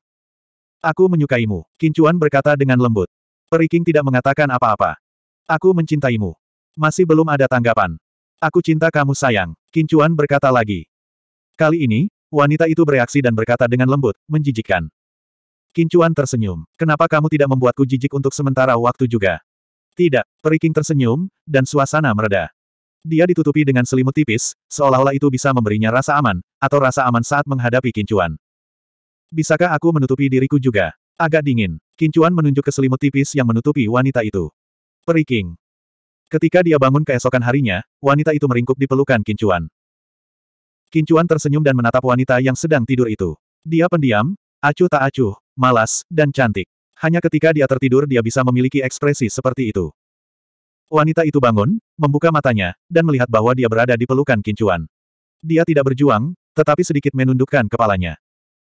Aku menyukaimu, Kincuan berkata dengan lembut. Periking tidak mengatakan apa-apa. Aku mencintaimu. Masih belum ada tanggapan. Aku cinta kamu sayang, Kincuan berkata lagi. Kali ini, Wanita itu bereaksi dan berkata dengan lembut, menjijikkan. Kincuan tersenyum. Kenapa kamu tidak membuatku jijik untuk sementara waktu juga? Tidak, periking tersenyum, dan suasana mereda. Dia ditutupi dengan selimut tipis, seolah-olah itu bisa memberinya rasa aman, atau rasa aman saat menghadapi kincuan. Bisakah aku menutupi diriku juga? Agak dingin. Kincuan menunjuk ke selimut tipis yang menutupi wanita itu. Periking. Ketika dia bangun keesokan harinya, wanita itu meringkuk di pelukan Kincuan. Kincuan tersenyum dan menatap wanita yang sedang tidur itu. Dia pendiam, acuh tak acuh, malas, dan cantik. Hanya ketika dia tertidur dia bisa memiliki ekspresi seperti itu. Wanita itu bangun, membuka matanya, dan melihat bahwa dia berada di pelukan Kincuan. Dia tidak berjuang, tetapi sedikit menundukkan kepalanya.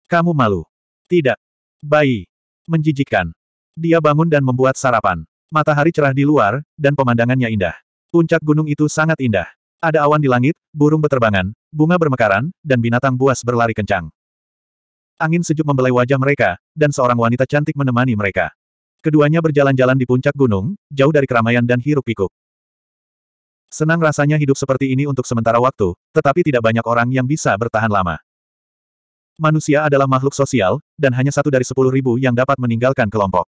Kamu malu. Tidak. Bayi. Menjijikkan. Dia bangun dan membuat sarapan. Matahari cerah di luar, dan pemandangannya indah. Puncak gunung itu sangat indah. Ada awan di langit, burung beterbangan, bunga bermekaran, dan binatang buas berlari kencang. Angin sejuk membelai wajah mereka, dan seorang wanita cantik menemani mereka. Keduanya berjalan-jalan di puncak gunung, jauh dari keramaian dan hiruk-pikuk. Senang rasanya hidup seperti ini untuk sementara waktu, tetapi tidak banyak orang yang bisa bertahan lama. Manusia adalah makhluk sosial, dan hanya satu dari sepuluh ribu yang dapat meninggalkan kelompok.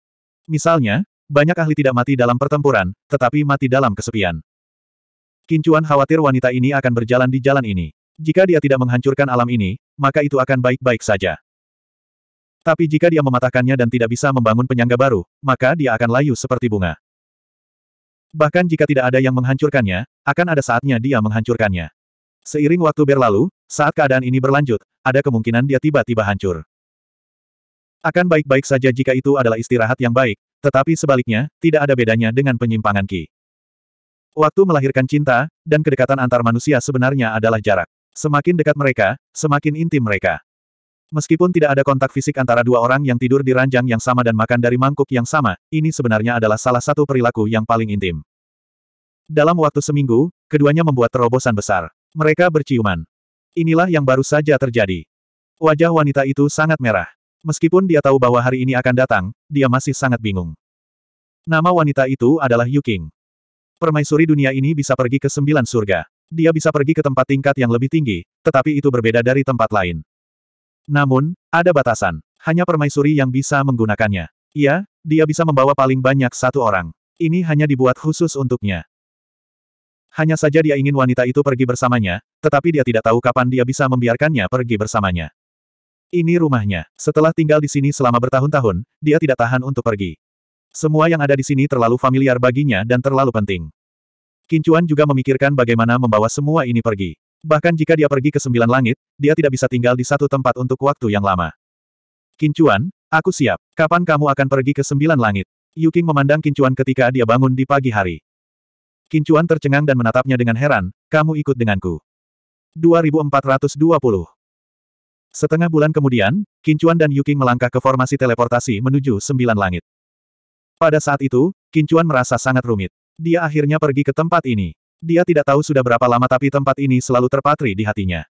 Misalnya, banyak ahli tidak mati dalam pertempuran, tetapi mati dalam kesepian. Kincuan khawatir wanita ini akan berjalan di jalan ini. Jika dia tidak menghancurkan alam ini, maka itu akan baik-baik saja. Tapi jika dia mematahkannya dan tidak bisa membangun penyangga baru, maka dia akan layu seperti bunga. Bahkan jika tidak ada yang menghancurkannya, akan ada saatnya dia menghancurkannya. Seiring waktu berlalu, saat keadaan ini berlanjut, ada kemungkinan dia tiba-tiba hancur. Akan baik-baik saja jika itu adalah istirahat yang baik, tetapi sebaliknya, tidak ada bedanya dengan penyimpangan Ki. Waktu melahirkan cinta, dan kedekatan antar manusia sebenarnya adalah jarak. Semakin dekat mereka, semakin intim mereka. Meskipun tidak ada kontak fisik antara dua orang yang tidur di ranjang yang sama dan makan dari mangkuk yang sama, ini sebenarnya adalah salah satu perilaku yang paling intim. Dalam waktu seminggu, keduanya membuat terobosan besar. Mereka berciuman. Inilah yang baru saja terjadi. Wajah wanita itu sangat merah. Meskipun dia tahu bahwa hari ini akan datang, dia masih sangat bingung. Nama wanita itu adalah Yuking. Permaisuri dunia ini bisa pergi ke sembilan surga. Dia bisa pergi ke tempat tingkat yang lebih tinggi, tetapi itu berbeda dari tempat lain. Namun, ada batasan. Hanya permaisuri yang bisa menggunakannya. Iya, dia bisa membawa paling banyak satu orang. Ini hanya dibuat khusus untuknya. Hanya saja dia ingin wanita itu pergi bersamanya, tetapi dia tidak tahu kapan dia bisa membiarkannya pergi bersamanya. Ini rumahnya. Setelah tinggal di sini selama bertahun-tahun, dia tidak tahan untuk pergi. Semua yang ada di sini terlalu familiar baginya dan terlalu penting. Kincuan juga memikirkan bagaimana membawa semua ini pergi. Bahkan jika dia pergi ke sembilan langit, dia tidak bisa tinggal di satu tempat untuk waktu yang lama. Kincuan, aku siap. Kapan kamu akan pergi ke sembilan langit? Yuking memandang Kincuan ketika dia bangun di pagi hari. Kincuan tercengang dan menatapnya dengan heran, kamu ikut denganku. 2420 Setengah bulan kemudian, Kincuan dan Yuking melangkah ke formasi teleportasi menuju sembilan langit. Pada saat itu, Kincuan merasa sangat rumit. Dia akhirnya pergi ke tempat ini. Dia tidak tahu sudah berapa lama tapi tempat ini selalu terpatri di hatinya.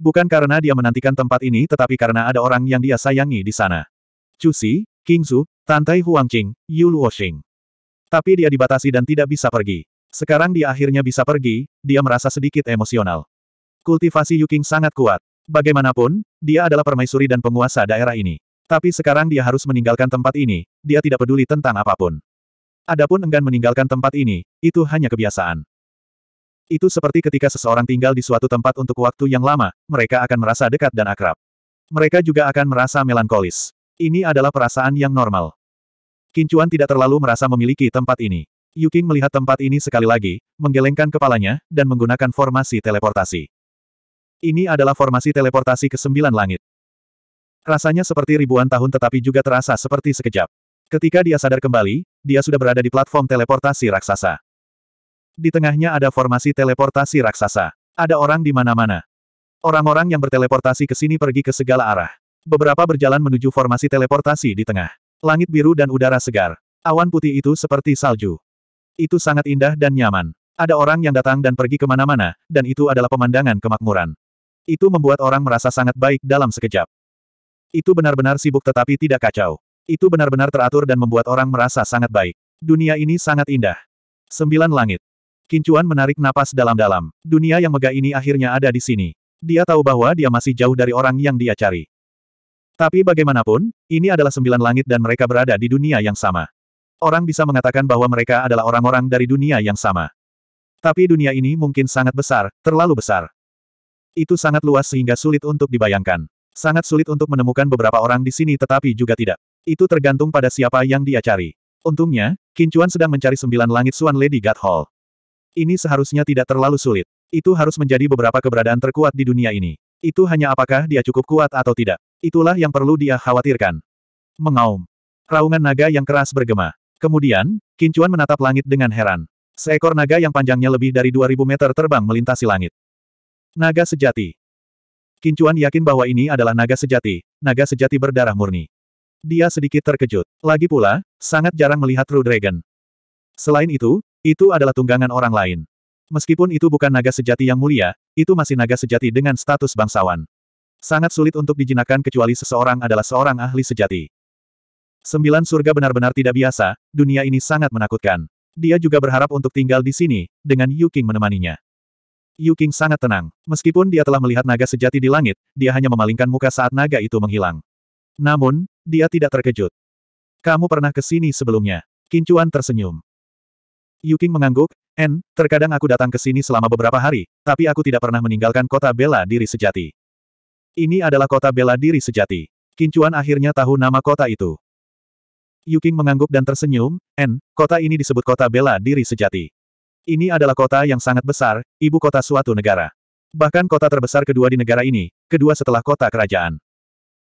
Bukan karena dia menantikan tempat ini tetapi karena ada orang yang dia sayangi di sana. Cusi, Qingzu, Tantai Huangqing, Yu Luoxing. Tapi dia dibatasi dan tidak bisa pergi. Sekarang dia akhirnya bisa pergi, dia merasa sedikit emosional. Kultivasi Qing sangat kuat. Bagaimanapun, dia adalah permaisuri dan penguasa daerah ini. Tapi sekarang dia harus meninggalkan tempat ini, dia tidak peduli tentang apapun. Adapun enggan meninggalkan tempat ini, itu hanya kebiasaan. Itu seperti ketika seseorang tinggal di suatu tempat untuk waktu yang lama, mereka akan merasa dekat dan akrab. Mereka juga akan merasa melankolis. Ini adalah perasaan yang normal. Kincuan tidak terlalu merasa memiliki tempat ini. Yuking melihat tempat ini sekali lagi, menggelengkan kepalanya, dan menggunakan formasi teleportasi. Ini adalah formasi teleportasi ke sembilan langit. Rasanya seperti ribuan tahun tetapi juga terasa seperti sekejap. Ketika dia sadar kembali, dia sudah berada di platform teleportasi raksasa. Di tengahnya ada formasi teleportasi raksasa. Ada orang di mana-mana. Orang-orang yang berteleportasi ke sini pergi ke segala arah. Beberapa berjalan menuju formasi teleportasi di tengah. Langit biru dan udara segar. Awan putih itu seperti salju. Itu sangat indah dan nyaman. Ada orang yang datang dan pergi ke mana mana dan itu adalah pemandangan kemakmuran. Itu membuat orang merasa sangat baik dalam sekejap. Itu benar-benar sibuk tetapi tidak kacau. Itu benar-benar teratur dan membuat orang merasa sangat baik. Dunia ini sangat indah. Sembilan Langit Kincuan menarik napas dalam-dalam. Dunia yang megah ini akhirnya ada di sini. Dia tahu bahwa dia masih jauh dari orang yang dia cari. Tapi bagaimanapun, ini adalah sembilan langit dan mereka berada di dunia yang sama. Orang bisa mengatakan bahwa mereka adalah orang-orang dari dunia yang sama. Tapi dunia ini mungkin sangat besar, terlalu besar. Itu sangat luas sehingga sulit untuk dibayangkan. Sangat sulit untuk menemukan beberapa orang di sini tetapi juga tidak. Itu tergantung pada siapa yang dia cari. Untungnya, Kincuan sedang mencari sembilan langit Swan Lady God Hall. Ini seharusnya tidak terlalu sulit. Itu harus menjadi beberapa keberadaan terkuat di dunia ini. Itu hanya apakah dia cukup kuat atau tidak. Itulah yang perlu dia khawatirkan. Mengaum. Raungan naga yang keras bergema. Kemudian, Kincuan menatap langit dengan heran. Seekor naga yang panjangnya lebih dari 2000 meter terbang melintasi langit. Naga sejati. Kincuan yakin bahwa ini adalah naga sejati, naga sejati berdarah murni. Dia sedikit terkejut. Lagi pula, sangat jarang melihat True Dragon. Selain itu, itu adalah tunggangan orang lain. Meskipun itu bukan naga sejati yang mulia, itu masih naga sejati dengan status bangsawan. Sangat sulit untuk dijinakkan kecuali seseorang adalah seorang ahli sejati. Sembilan surga benar-benar tidak biasa, dunia ini sangat menakutkan. Dia juga berharap untuk tinggal di sini, dengan Yu King menemaninya. Yu Qing sangat tenang. Meskipun dia telah melihat naga sejati di langit, dia hanya memalingkan muka saat naga itu menghilang. Namun, dia tidak terkejut. Kamu pernah ke sini sebelumnya. Kincuan tersenyum. Yu Qing mengangguk, En, terkadang aku datang ke sini selama beberapa hari, tapi aku tidak pernah meninggalkan kota bela diri sejati. Ini adalah kota bela diri sejati. Kincuan akhirnya tahu nama kota itu. Yu Qing mengangguk dan tersenyum, En, kota ini disebut kota bela diri sejati. Ini adalah kota yang sangat besar, ibu kota suatu negara. Bahkan kota terbesar kedua di negara ini, kedua setelah kota kerajaan.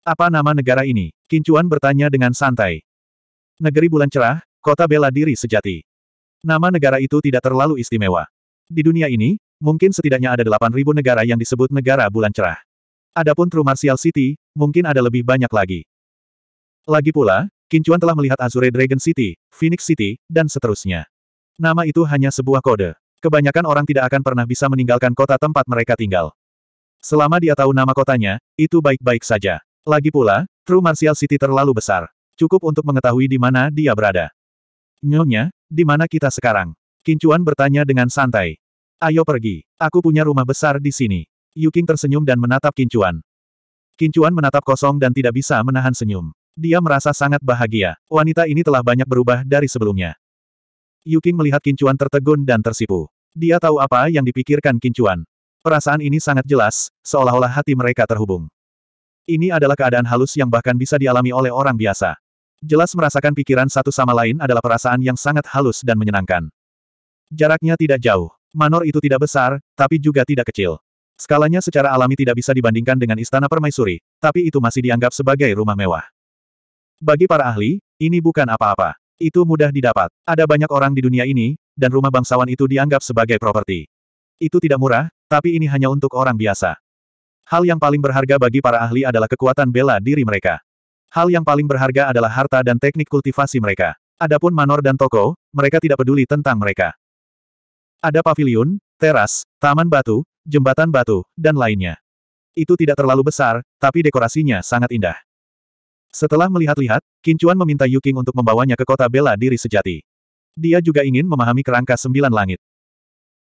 Apa nama negara ini? Kincuan bertanya dengan santai. Negeri bulan cerah, kota bela diri sejati. Nama negara itu tidak terlalu istimewa. Di dunia ini, mungkin setidaknya ada 8.000 negara yang disebut negara bulan cerah. Adapun True Martial City, mungkin ada lebih banyak lagi. Lagi pula, Kincuan telah melihat Azure Dragon City, Phoenix City, dan seterusnya. Nama itu hanya sebuah kode. Kebanyakan orang tidak akan pernah bisa meninggalkan kota tempat mereka tinggal. Selama dia tahu nama kotanya, itu baik-baik saja. Lagi pula, True Martial City terlalu besar. Cukup untuk mengetahui di mana dia berada. Nyonya, di mana kita sekarang? Kincuan bertanya dengan santai. Ayo pergi. Aku punya rumah besar di sini. Yuking tersenyum dan menatap Kincuan. Kincuan menatap kosong dan tidak bisa menahan senyum. Dia merasa sangat bahagia. Wanita ini telah banyak berubah dari sebelumnya. Yuking melihat Kincuan tertegun dan tersipu. Dia tahu apa yang dipikirkan Kincuan. Perasaan ini sangat jelas, seolah-olah hati mereka terhubung. Ini adalah keadaan halus yang bahkan bisa dialami oleh orang biasa. Jelas merasakan pikiran satu sama lain adalah perasaan yang sangat halus dan menyenangkan. Jaraknya tidak jauh. Manor itu tidak besar, tapi juga tidak kecil. Skalanya secara alami tidak bisa dibandingkan dengan istana permaisuri, tapi itu masih dianggap sebagai rumah mewah. Bagi para ahli, ini bukan apa-apa. Itu mudah didapat. Ada banyak orang di dunia ini, dan rumah bangsawan itu dianggap sebagai properti. Itu tidak murah, tapi ini hanya untuk orang biasa. Hal yang paling berharga bagi para ahli adalah kekuatan bela diri mereka. Hal yang paling berharga adalah harta dan teknik kultivasi mereka. Adapun Manor dan Toko, mereka tidak peduli tentang mereka. Ada pavilion, teras, taman batu, jembatan batu, dan lainnya. Itu tidak terlalu besar, tapi dekorasinya sangat indah. Setelah melihat-lihat, Kincuan meminta Yuking untuk membawanya ke kota bela diri sejati. Dia juga ingin memahami kerangka sembilan langit.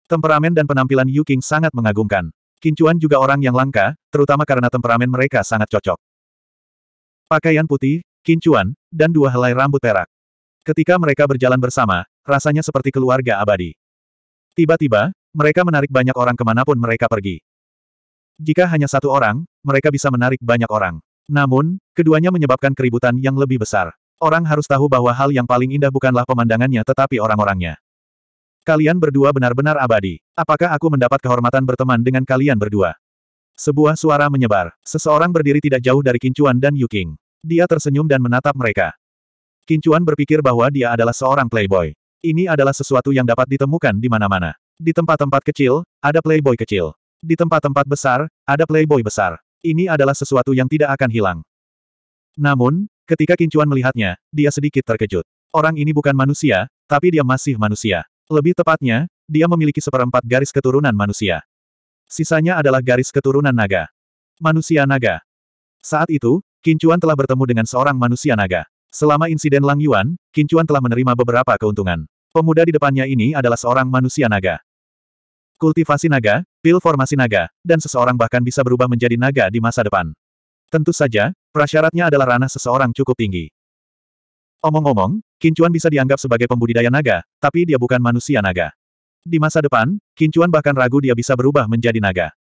Temperamen dan penampilan Yuking sangat mengagumkan. Kincuan juga orang yang langka, terutama karena temperamen mereka sangat cocok. Pakaian putih, Kincuan, dan dua helai rambut perak. Ketika mereka berjalan bersama, rasanya seperti keluarga abadi. Tiba-tiba, mereka menarik banyak orang kemanapun mereka pergi. Jika hanya satu orang, mereka bisa menarik banyak orang. Namun, keduanya menyebabkan keributan yang lebih besar. Orang harus tahu bahwa hal yang paling indah bukanlah pemandangannya tetapi orang-orangnya. Kalian berdua benar-benar abadi. Apakah aku mendapat kehormatan berteman dengan kalian berdua? Sebuah suara menyebar. Seseorang berdiri tidak jauh dari Kincuan dan Yuking. Dia tersenyum dan menatap mereka. Kincuan berpikir bahwa dia adalah seorang playboy. Ini adalah sesuatu yang dapat ditemukan di mana-mana. Di tempat-tempat kecil, ada playboy kecil. Di tempat-tempat besar, ada playboy besar. Ini adalah sesuatu yang tidak akan hilang. Namun, ketika Kincuan melihatnya, dia sedikit terkejut. Orang ini bukan manusia, tapi dia masih manusia. Lebih tepatnya, dia memiliki seperempat garis keturunan manusia. Sisanya adalah garis keturunan naga. Manusia naga. Saat itu, Kincuan telah bertemu dengan seorang manusia naga. Selama insiden Lang Yuan, Kincuan telah menerima beberapa keuntungan. Pemuda di depannya ini adalah seorang manusia naga. Kultivasi naga, pil formasi naga, dan seseorang bahkan bisa berubah menjadi naga di masa depan. Tentu saja, prasyaratnya adalah ranah seseorang cukup tinggi. Omong-omong, Kincuan bisa dianggap sebagai pembudidaya naga, tapi dia bukan manusia naga. Di masa depan, Kincuan bahkan ragu dia bisa berubah menjadi naga.